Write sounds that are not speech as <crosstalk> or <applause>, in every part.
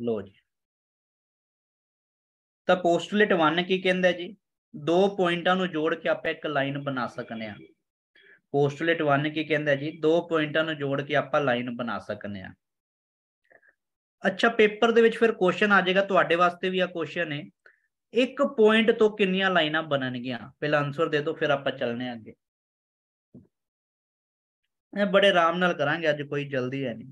ਲੋ ਜੀ ਤਾਂ ਪੋਸਟੂਲੇਟ 1 ਕੀ ਕਹਿੰਦਾ ਜੀ ਦੋ ਪੁਆਇੰਟਾਂ ਨੂੰ ਜੋੜ ਕੇ ਆਪਾਂ ਇੱਕ ਲਾਈਨ ਬਣਾ ਸਕਨੇ ਆ ਪੋਸਟੂਲੇਟ 1 ਕੀ ਕਹਿੰਦਾ ਜੀ ਦੋ ਪੁਆਇੰਟਾਂ ਨੂੰ ਜੋੜ ਕੇ ਆਪਾਂ ਲਾਈਨ ਬਣਾ ਸਕਨੇ ਆ ਅੱਛਾ ਪੇਪਰ ਦੇ ਵਿੱਚ ਫਿਰ ਕੁਐਸਚਨ ਆ ਜਾਏਗਾ ਤੁਹਾਡੇ ਵਾਸਤੇ ਵੀ ਆ ਕੁਐਸਚਨ ਹੈ ਇੱਕ ਪੁਆਇੰਟ ਤੋਂ ਕਿੰਨੀਆਂ ਲਾਈਨਾਂ ਬਣਨਗੀਆਂ ਪਹਿਲਾਂ ਆਨਸਰ ਦੇ ਦਿਓ ਫਿਰ ਆਪਾਂ ਚੱਲਨੇ ਅੱਗੇ ਇਹ ਬੜੇ ਆਰਾਮ ਨਾਲ ਕਰਾਂਗੇ ਅੱਜ ਕੋਈ ਜਲਦੀ ਹੈ ਨਹੀਂ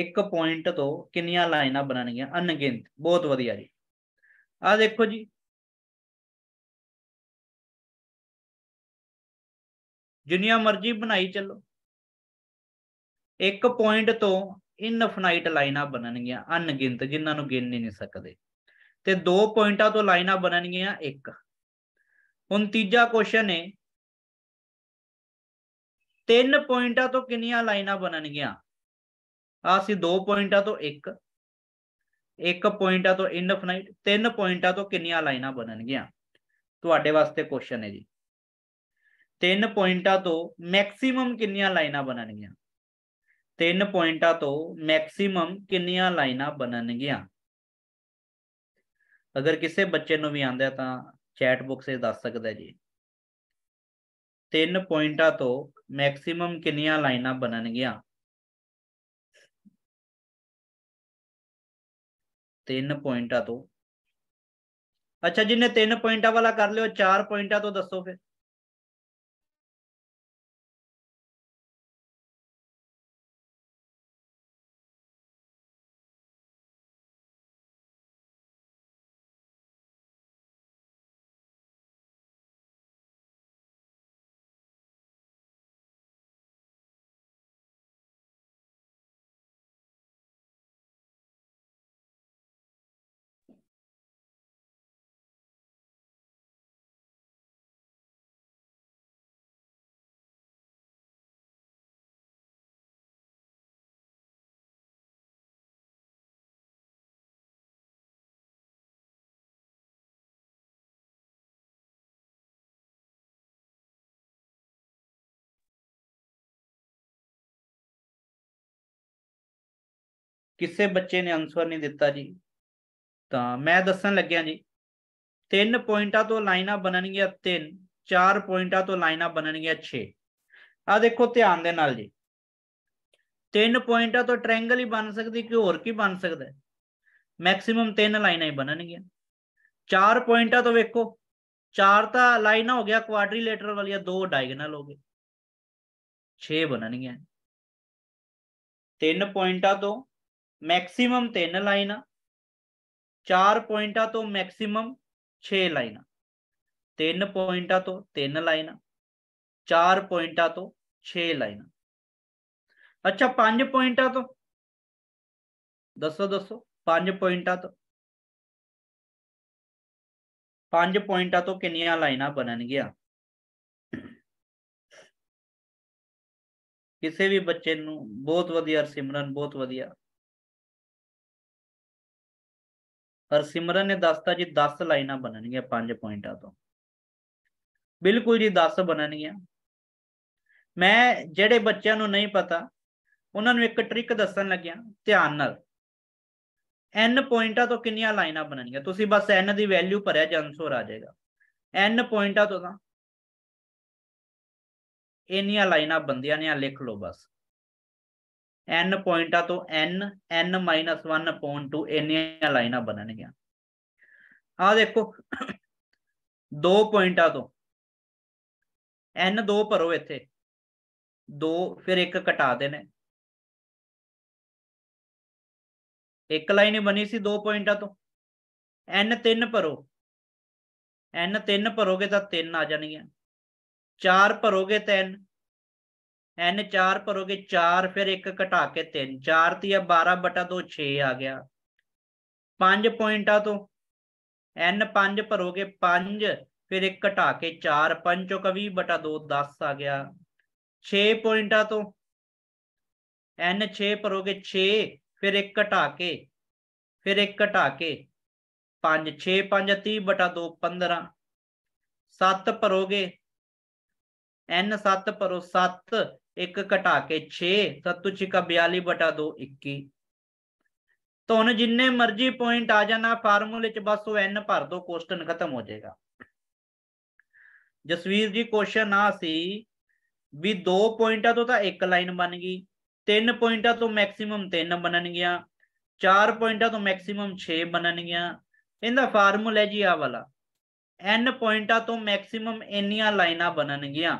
ਇੱਕ ਪੁਆਇੰਟ ਤੋਂ ਕਿੰਨੀਆਂ ਲਾਈਨਾਂ ਬਣਨਗੀਆਂ ਅਨਗਿਣਤ ਬਹੁਤ ਵਧੀਆ ਜੀ ਆ ਦੇਖੋ ਜੀ ਜਿੰਨੀਆਂ ਮਰਜ਼ੀ ਬਣਾਈ ਚੱਲੋ ਇੱਕ ਪੁਆਇੰਟ ਤੋਂ ਇਨਫਿਨਾਈਟ ਲਾਈਨਾਂ ਬਣਨਗੀਆਂ ਅਨਗਿਣਤ ਜਿਨ੍ਹਾਂ ਨੂੰ ਗਿਣ ਨਹੀਂ ਸਕਦੇ ਤੇ ਦੋ ਪੁਆਇੰਟਾਂ ਤੋਂ ਲਾਈਨਾਂ ਬਣਨਗੀਆਂ ਇੱਕ ਹੁਣ ਤੀਜਾ ਕੁਐਸਚਨ ਹੈ ਤਿੰਨ ਪੁਆਇੰਟਾਂ ਤੋਂ ਕਿੰਨੀਆਂ ਲਾਈਨਾਂ ਬਣਨਗੀਆਂ ਆ ਸੀ ਦੋ ਪੁਆਇੰਟਾਂ ਤੋਂ ਇੱਕ ਇੱਕ ਪੁਆਇੰਟਾਂ ਤੋਂ ਇਨਫਿਨਾਈਟ ਤਿੰਨ ਪੁਆਇੰਟਾਂ ਤੋਂ ਕਿੰਨੀਆਂ ਲਾਈਨਾਂ ਬਣਨਗੀਆਂ ਤੁਹਾਡੇ ਵਾਸਤੇ ਕੁਐਸਚਨ ਹੈ ਜੀ ਤਿੰਨ ਪੁਆਇੰਟਾਂ ਤੋਂ ਮੈਕਸਿਮਮ ਕਿੰਨੀਆਂ ਲਾਈਨਾਂ ਬਣਨਗੀਆਂ ਤਿੰਨ ਪੁਆਇੰਟਾਂ ਤੋਂ ਮੈਕਸਿਮਮ ਕਿੰਨੀਆਂ ਲਾਈਨਾਂ ਬਣਨਗੀਆਂ ਅਗਰ ਕਿਸੇ ਬੱਚੇ ਨੂੰ ਵੀ ਆਂਦਾ ਤਾਂ ਚੈਟ ਬਾਕਸ 'ਤੇ ਦੱਸ ਸਕਦਾ ਜੀ ਤਿੰਨ ਪੁਆਇੰਟਾਂ ਤੋਂ ਮੈਕਸਿਮਮ ਕਿੰਨੀਆਂ ਲਾਈਨਾਂ ਬਣਨਗੀਆਂ ਤਿੰਨ ਪੁਆਇੰਟਾਂ ਤੋਂ ਅੱਛਾ ਜਿਹਨੇ ਤਿੰਨ ਪੁਆਇੰਟਾਂ ਵਾਲਾ ਕਰ ਲਿਓ ਚਾਰ ਪੁਆਇੰਟਾਂ ਤੋਂ ਦੱਸੋ ਫਿਰ ਕਿਸੇ ਬੱਚੇ ਨੇ ਅਨਸਰ ਨਹੀਂ ਦਿੱਤਾ ਜੀ ਤਾਂ ਮੈਂ ਦੱਸਣ ਲੱਗਿਆ ਜੀ ਤਿੰਨ ਪੁਆਇੰਟਾਂ ਤੋਂ ਲਾਈਨਾਂ ਬਣਨਗੀਆਂ ਤਿੰਨ ਚਾਰ ਪੁਆਇੰਟਾਂ ਤੋਂ ਲਾਈਨਾਂ ਬਣਨਗੀਆਂ 6 ਆ ਦੇਖੋ ਧਿਆਨ ਦੇ ਨਾਲ ਜੀ ਤਿੰਨ ਪੁਆਇੰਟਾਂ ਤੋਂ ਟ੍ਰਾਇੰਗਲ ਹੀ ਬਣ ਸਕਦੀ ਕਿ ਹੋਰ ਕੀ ਬਣ ਸਕਦਾ ਮੈਕਸਿਮਮ ਤਿੰਨ ਲਾਈਨਾਂ ਹੀ ਬਣਨਗੀਆਂ ਚਾਰ ਪੁਆਇੰਟਾਂ ਤੋਂ ਵੇਖੋ ਚਾਰ ਤਾਂ ਲਾਈਨਾਂ ਹੋ ਗਿਆ ਕੁਆਡਰੀਲੇਟਰ ਵਾਲੀਆਂ ਦੋ ਡਾਇਗਨਲ ਹੋ ਗਏ 6 ਬਣਨਗੀਆਂ ਤਿੰਨ ਪੁਆਇੰਟਾਂ ਤੋਂ ਮੈਕਸਿਮਮ 3 ਲਾਈਨਾਂ 4 ਪੁਆਇੰਟਾਂ ਤੋਂ ਮੈਕਸਿਮਮ 6 ਲਾਈਨਾਂ 3 ਪੁਆਇੰਟਾਂ ਤੋਂ 3 ਲਾਈਨਾਂ 4 ਪੁਆਇੰਟਾਂ ਤੋਂ 6 ਲਾਈਨਾਂ ਅੱਛਾ 5 ਪੁਆਇੰਟਾਂ ਤੋਂ ਦੱਸੋ ਦੱਸੋ 5 ਪੁਆਇੰਟਾਂ ਤੋਂ 5 ਪੁਆਇੰਟਾਂ ਤੋਂ ਕਿੰਨੀਆਂ ਲਾਈਨਾਂ ਬਣਨਗੀਆਂ ਕਿਸੇ ਵੀ ਬੱਚੇ ਨੂੰ ਬਹੁਤ ਵਧੀਆ ਸਿਮਰਨ ਬਹੁਤ ਵਧੀਆ ਹਰਸਿਮਰਨ ਨੇ ਦੱਸਤਾ ਜੀ 10 ਲਾਈਨਾਂ ਬਣਨਗੀਆਂ 5 ਪੁਆਇੰਟਾਂ ਤੋਂ ਬਿਲਕੁਲ ਜੀ 10 ਬਣਨਗੀਆਂ ਮੈਂ ਜਿਹੜੇ ਬੱਚਿਆਂ ਨੂੰ ਨਹੀਂ ਪਤਾ ਉਹਨਾਂ ਨੂੰ ਇੱਕ ਟ੍ਰਿਕ ਦੱਸਣ ਲੱਗਿਆ ਧਿਆਨ ਨਾਲ n ਪੁਆਇੰਟਾਂ ਤੋਂ ਕਿੰਨੀਆਂ ਲਾਈਨਾਂ ਬਣਨਗੀਆਂ ਤੁਸੀਂ ਬਸ n ਦੀ ਵੈਲਿਊ ਭਰਿਆ ਜਾਂ ਆਨਸਰ ਆ ਜਾਏਗਾ n ਪੁਆਇੰਟਾਂ ਤੋਂ ਤਾਂ ਇੰਨੀਆਂ ਲਾਈਨਾਂ ਬੰਦਿਆਂ ਨੇ ਆ ਲਿਖ ਲਓ ਬਸ एन पॉइंट तो N N minus one point two in line बनन गया आ देखो दो पॉइंटा तो एन दो भरो इत दो फिर एक कटा देने एक लाइन बनी सी दो पॉइंटा तो एन तीन भरो एन तीन भरोगे तो तीन आ जाएगी चार भरोगे तो एन एन चार भरोगे चार फिर एक घटा के तीन चार तीया बारह बटा दो छे आ गया पांच पॉइंटा तो एन पांच भरोगे पांच फिर एक घटा के चार पंच भी बटा दो दस आ गया छे पॉइंटा तो एन छे भरोगे छे फिर एक घटा के फिर एक घटा के पांच छे पांच तीह बटा दो पंद्रह सत्त भरोगे एन सत्त भरो सत्त 1 ਘਟਾ ਕੇ 6 7 ਚਿਕਾ 42 2 21 ਤੁਹਾਨੂੰ ਜਿੰਨੇ ਮਰਜ਼ੀ ਪੁਆਇੰਟ ਆ ਜਾਣਾ ਫਾਰਮੂਲੇ 'ਚ ਬਸ ਉਹ n ਭਰ ਦੋ ਕੁਐਸਚਨ ਖਤਮ ਹੋ ਜਾਏਗਾ ਜਸਵੀਰ ਜੀ ਕੁਐਸਚਨ ਆ ਸੀ ਵੀ 2 ਪੁਆਇੰਟਾਂ ਤੋਂ ਤਾਂ ਇੱਕ ਲਾਈਨ ਬਣ ਗਈ 3 ਪੁਆਇੰਟਾਂ ਤੋਂ ਮੈਕਸਿਮਮ 3 ਬਣਨਗੀਆਂ 4 ਪੁਆਇੰਟਾਂ ਤੋਂ ਮੈਕਸਿਮਮ 6 ਬਣਨਗੀਆਂ ਇਹਦਾ ਫਾਰਮੂਲਾ ਹੈ ਜੀ ਆ ਵਾਲਾ n ਪੁਆਇੰਟਾਂ ਤੋਂ ਮੈਕਸਿਮਮ ਇੰਨੀਆਂ ਲਾਈਨਾਂ ਬਣਨਗੀਆਂ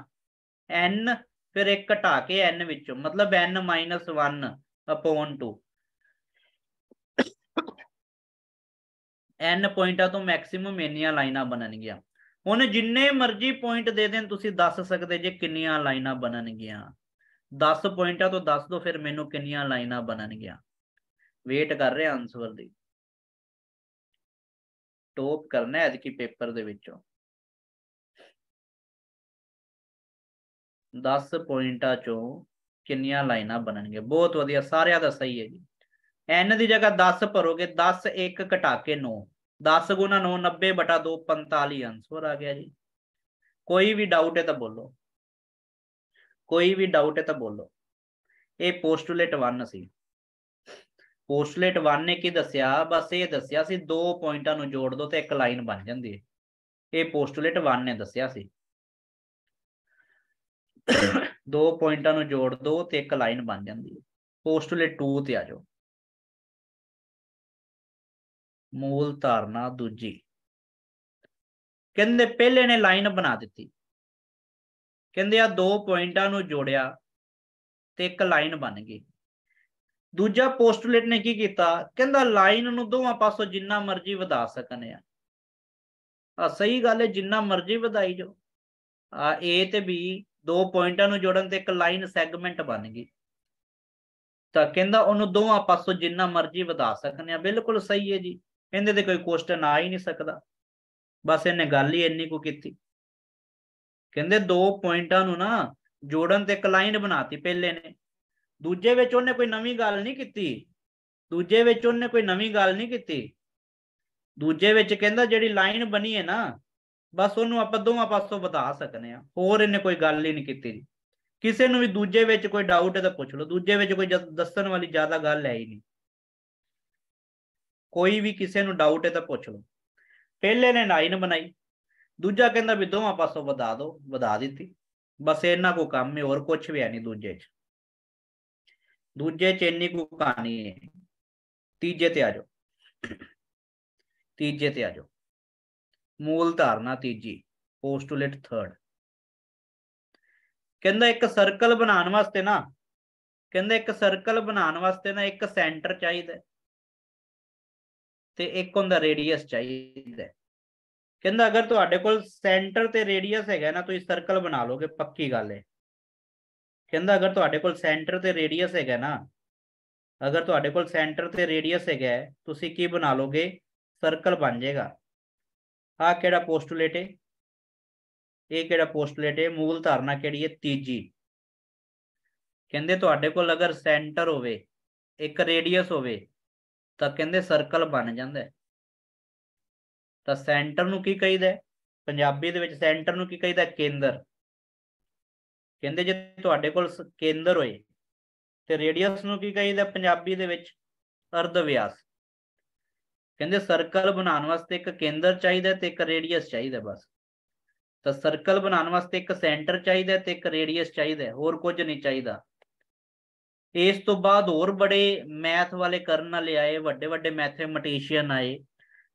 n ਫਿਰ 1 ਘਟਾ ਕੇ n ਵਿੱਚੋਂ ਮਤਲਬ n 1 2 n ਪੁਆਇੰਟਾਂ ਤੋਂ ਮੈਕਸਿਮਮ ਇੰਨੀਆਂ ਲਾਈਨਾਂ ਬਣਨਗੀਆਂ ਹੁਣ ਜਿੰਨੇ ਮਰਜ਼ੀ ਪੁਆਇੰਟ ਦੇ ਦੇਣ ਤੁਸੀਂ ਦੱਸ ਸਕਦੇ ਜੇ ਕਿੰਨੀਆਂ ਲਾਈਨਾਂ ਬਣਨਗੀਆਂ 10 ਪੁਆਇੰਟਾਂ ਤੋਂ ਦੱਸ ਦੋ ਫਿਰ ਮੈਨੂੰ ਕਿੰਨੀਆਂ ਲਾਈਨਾਂ ਬਣਨਗੀਆਂ ਵੇਟ ਕਰ ਰਿਹਾ ਆਨਸਰ ਦੀ ਟੋਪ ਕਰਨਾ ਹੈ ਅੱਜ ਕੀ ਪੇਪਰ ਦੇ ਵਿੱਚੋਂ 10 ਪੁਆਇੰਟਾਂ ਚੋਂ ਕਿੰਨੀਆਂ ਲਾਈਨਾਂ ਬਣਨਗੇ ਬਹੁਤ ਵਧੀਆ ਸਾਰਿਆਂ ਦਾ ਸਹੀ ਹੈ ਜੀ n ਦੀ ਜਗ੍ਹਾ 10 ਭਰੋਗੇ 10 1 ਘਟਾ ਕੇ 9 10 9 90 ਬਟਾ 2 45 ਆਨਸਰ ਆ ਗਿਆ ਜੀ ਕੋਈ ਵੀ ਡਾਊਟ ਹੈ ਤਾਂ ਬੋਲੋ ਕੋਈ ਵੀ ਡਾਊਟ ਹੈ ਤਾਂ ਬੋਲੋ ਇਹ ਪੋਸਟੂਲੇਟ 1 ਸੀ ਪੋਸਟੂਲੇਟ 1 ਨੇ ਕੀ ਦੱਸਿਆ ਬਸ ਇਹ ਦੱਸਿਆ ਸੀ ਦੋ ਪੁਆਇੰਟਾਂ ਨੂੰ ਜੋੜ ਦੋ ਤੇ ਇੱਕ ਲਾਈਨ ਬਣ ਜਾਂਦੀ ਹੈ ਇਹ ਪੋਸਟੂਲੇਟ 1 ਨੇ ਦੱਸਿਆ ਸੀ <coughs> ਦੋ ਪੁਆਇੰਟਾਂ ਨੂੰ ਜੋੜ ਦੋ ਤੇ ਇੱਕ ਲਾਈਨ ਬਣ ਜਾਂਦੀ ਹੈ ਪੋਸਟੂਲੇਟ 2 ਤੇ ਆ ਜਾਓ ਮੂਲ ਧਾਰਨਾ ਦੂਜੀ ਕਹਿੰਦੇ ਪਹਿਲੇ ਨੇ ਲਾਈਨ ਬਣਾ ਦਿੱਤੀ ਕਹਿੰਦੇ ਆ ਦੋ ਪੁਆਇੰਟਾਂ ਨੂੰ ਜੋੜਿਆ ਤੇ ਇੱਕ ਲਾਈਨ ਬਣ ਗਈ ਦੂਜਾ ਪੋਸਟੂਲੇਟ ਨੇ ਕੀ ਕੀਤਾ ਕਹਿੰਦਾ ਲਾਈਨ ਨੂੰ ਦੋਵਾਂ ਪਾਸੋਂ ਜਿੰਨਾ ਮਰਜ਼ੀ ਵਧਾ ਸਕਨੇ ਆ ਆ ਸਹੀ ਗੱਲ ਹੈ ਜਿੰਨਾ ਮਰਜ਼ੀ ਵਧਾਈ ਜਾਓ ਆ A ਤੇ B ਦੋ ਪੁਆਇੰਟਾਂ ਨੂੰ ਜੋੜਨ ਤੇ ਇੱਕ ਲਾਈਨ ਸੈਗਮੈਂਟ ਬਣ ਗਈ ਤਾਂ ਕਹਿੰਦਾ ਉਹਨੂੰ ਦੋਵਾਂ ਪਾਸੋਂ ਜਿੰਨਾ ਮਰਜ਼ੀ ਵਧਾ ਸਕਨੇ ਆ ਬਿਲਕੁਲ ਸਹੀ ਹੈ ਜੀ ਇਹਦੇ ਤੇ ਕੋਈ ਕੁਐਸਚਨ ਆ ਹੀ ਨਹੀਂ ਸਕਦਾ ਬਸ ਇਹਨੇ ਗੱਲ ਹੀ ਇੰਨੀ ਕੋ ਕੀਤੀ ਕਹਿੰਦੇ ਦੋ ਪੁਆਇੰਟਾਂ ਨੂੰ ਨਾ ਜੋੜਨ ਤੇ ਇੱਕ ਲਾਈਨ ਬਣਾਤੀ ਪਹਿਲੇ ਨੇ ਦੂਜੇ ਵਿੱਚ ਉਹਨੇ ਕੋਈ ਨਵੀਂ ਗੱਲ ਨਹੀਂ ਕੀਤੀ ਦੂਜੇ ਵਿੱਚ ਉਹਨੇ ਕੋਈ ਨਵੀਂ ਗੱਲ ਨਹੀਂ ਕੀਤੀ ਦੂਜੇ ਵਿੱਚ ਕਹਿੰਦਾ ਜਿਹੜੀ ਲਾਈਨ ਬਣੀ ਹੈ ਨਾ ਬਸ ਉਹਨੂੰ ਆਪਾਂ ਦੋਵਾਂ ਪਾਸੋਂ ਵਧਾ ਸਕਨੇ ਆ ਹੋਰ ਇਹਨੇ ਕੋਈ ਗੱਲ ਹੀ ਨਹੀਂ ਕੀਤੀ ਜੀ ਕਿਸੇ ਨੂੰ ਵੀ ਦੂਜੇ ਵਿੱਚ ਕੋਈ ਡਾਊਟ ਹੈ ਤਾਂ ਪੁੱਛ ਲਓ ਦੂਜੇ ਵਿੱਚ ਕੋਈ ਦੱਸਣ ਵਾਲੀ ਜ਼ਿਆਦਾ ਗੱਲ ਹੈ ਹੀ ਨਹੀਂ ਕੋਈ ਵੀ ਕਿਸੇ ਨੂੰ ਡਾਊਟ ਹੈ ਤਾਂ ਪੁੱਛ ਲਓ ਪਹਿਲੇ ਨੇ 9 ਬਣਾਈ ਦੂਜਾ ਕਹਿੰਦਾ ਵੀ ਦੋਵਾਂ ਪਾਸੋਂ ਵਧਾ ਦਿਓ ਵਧਾ ਦਿੱਤੀ ਬਸ ਇਹਨਾਂ ਕੋ ਕੰਮ ਹੈ ਹੋਰ ਕੁਝ ਵੀ ਹੈ ਨਹੀਂ ਦੂਜੇ 'ਚ ਦੂਜੇ 'ਚ ਇੰਨੀ ਕੋ ਕਹਾਣੀ ਹੈ ਤੀਜੇ ਤੇ ਆ ਜਾਓ ਤੀਜੇ ਤੇ ਆ ਜਾਓ ਮੂਲ ਧਾਰਨਾ ਤੀਜੀ ਪੋਸਟੂਲੇਟ 3 ਕਹਿੰਦਾ ਇੱਕ ਸਰਕਲ ਬਣਾਉਣ ਵਾਸਤੇ ਨਾ ਕਹਿੰਦਾ ਇੱਕ ਸਰਕਲ ਬਣਾਉਣ ਵਾਸਤੇ ਨਾ ਇੱਕ ਸੈਂਟਰ ਚਾਹੀਦਾ ਤੇ ਇੱਕ ਹੁੰਦਾ ਰੇਡੀਅਸ ਚਾਹੀਦਾ ਕਹਿੰਦਾ ਅਗਰ ਤੁਹਾਡੇ ਕੋਲ ਸੈਂਟਰ ਤੇ ਰੇਡੀਅਸ ਹੈਗਾ ਨਾ ਤੁਸੀਂ ਸਰਕਲ ਬਣਾ ਲੋਗੇ ਪੱਕੀ ਗੱਲ ਹੈ ਕਹਿੰਦਾ ਅਗਰ ਤੁਹਾਡੇ ਕੋਲ ਸੈਂਟਰ ਤੇ ਰੇਡੀਅਸ ਹੈਗਾ ਨਾ ਅਗਰ ਤੁਹਾਡੇ ਕੋਲ ਸੈਂਟਰ ਤੇ ਰੇਡੀਅਸ ਹੈਗਾ ਤੁਸੀਂ ਕੀ ਬਣਾ ਲੋਗੇ ਸਰਕਲ ਬਣ ਜਾਏਗਾ ਆ ਕਿਹੜਾ ਪੋਸਟੂਲੇਟ ਹੈ ਇਹ ਕਿਹੜਾ ਪੋਸਟੂਲੇਟ ਹੈ ਮੂਲ ਧਾਰਨਾ ਕਿਹੜੀ ਹੈ ਤੀਜੀ ਕਹਿੰਦੇ ਤੁਹਾਡੇ ਕੋਲ ਅਗਰ ਸੈਂਟਰ ਹੋਵੇ ਇੱਕ ਰੇਡੀਅਸ ਹੋਵੇ ਤਾਂ ਕਹਿੰਦੇ ਸਰਕਲ ਬਣ ਜਾਂਦਾ ਤਾਂ ਸੈਂਟਰ ਨੂੰ ਕੀ ਕਹੀਦਾ ਪੰਜਾਬੀ ਦੇ ਵਿੱਚ ਸੈਂਟਰ ਨੂੰ ਕੀ ਕਹੀਦਾ ਕੇਂਦਰ ਕਹਿੰਦੇ ਜੇ ਤੁਹਾਡੇ ਕੋਲ ਕੇਂਦਰ ਹੋਏ ਤੇ ਰੇਡੀਅਸ ਨੂੰ ਕੀ ਕਹੀਦਾ ਪੰਜਾਬੀ ਦੇ ਵਿੱਚ ਅਰਧ ਵਿਆਸ ਕਹਿੰਦੇ ਸਰਕਲ ਬਣਾਉਣ ਵਾਸਤੇ ਇੱਕ ਕੇਂਦਰ ਚਾਹੀਦਾ ਤੇ ਇੱਕ ਰੇਡੀਅਸ ਚਾਹੀਦਾ ਬਸ ਤਾਂ ਸਰਕਲ ਬਣਾਉਣ ਵਾਸਤੇ ਇੱਕ ਸੈਂਟਰ ਚਾਹੀਦਾ ਤੇ ਇੱਕ ਰੇਡੀਅਸ ਚਾਹੀਦਾ ਹੋਰ ਕੁਝ ਨਹੀਂ ਚਾਹੀਦਾ ਇਸ ਤੋਂ ਬਾਅਦ ਹੋਰ ਬੜੇ ਮੈਥ ਵਾਲੇ ਕਰਨ ਵਾਲੇ ਆਏ ਵੱਡੇ ਵੱਡੇ ਮੈਥਮੈਟੀਸ਼ੀਅਨ ਆਏ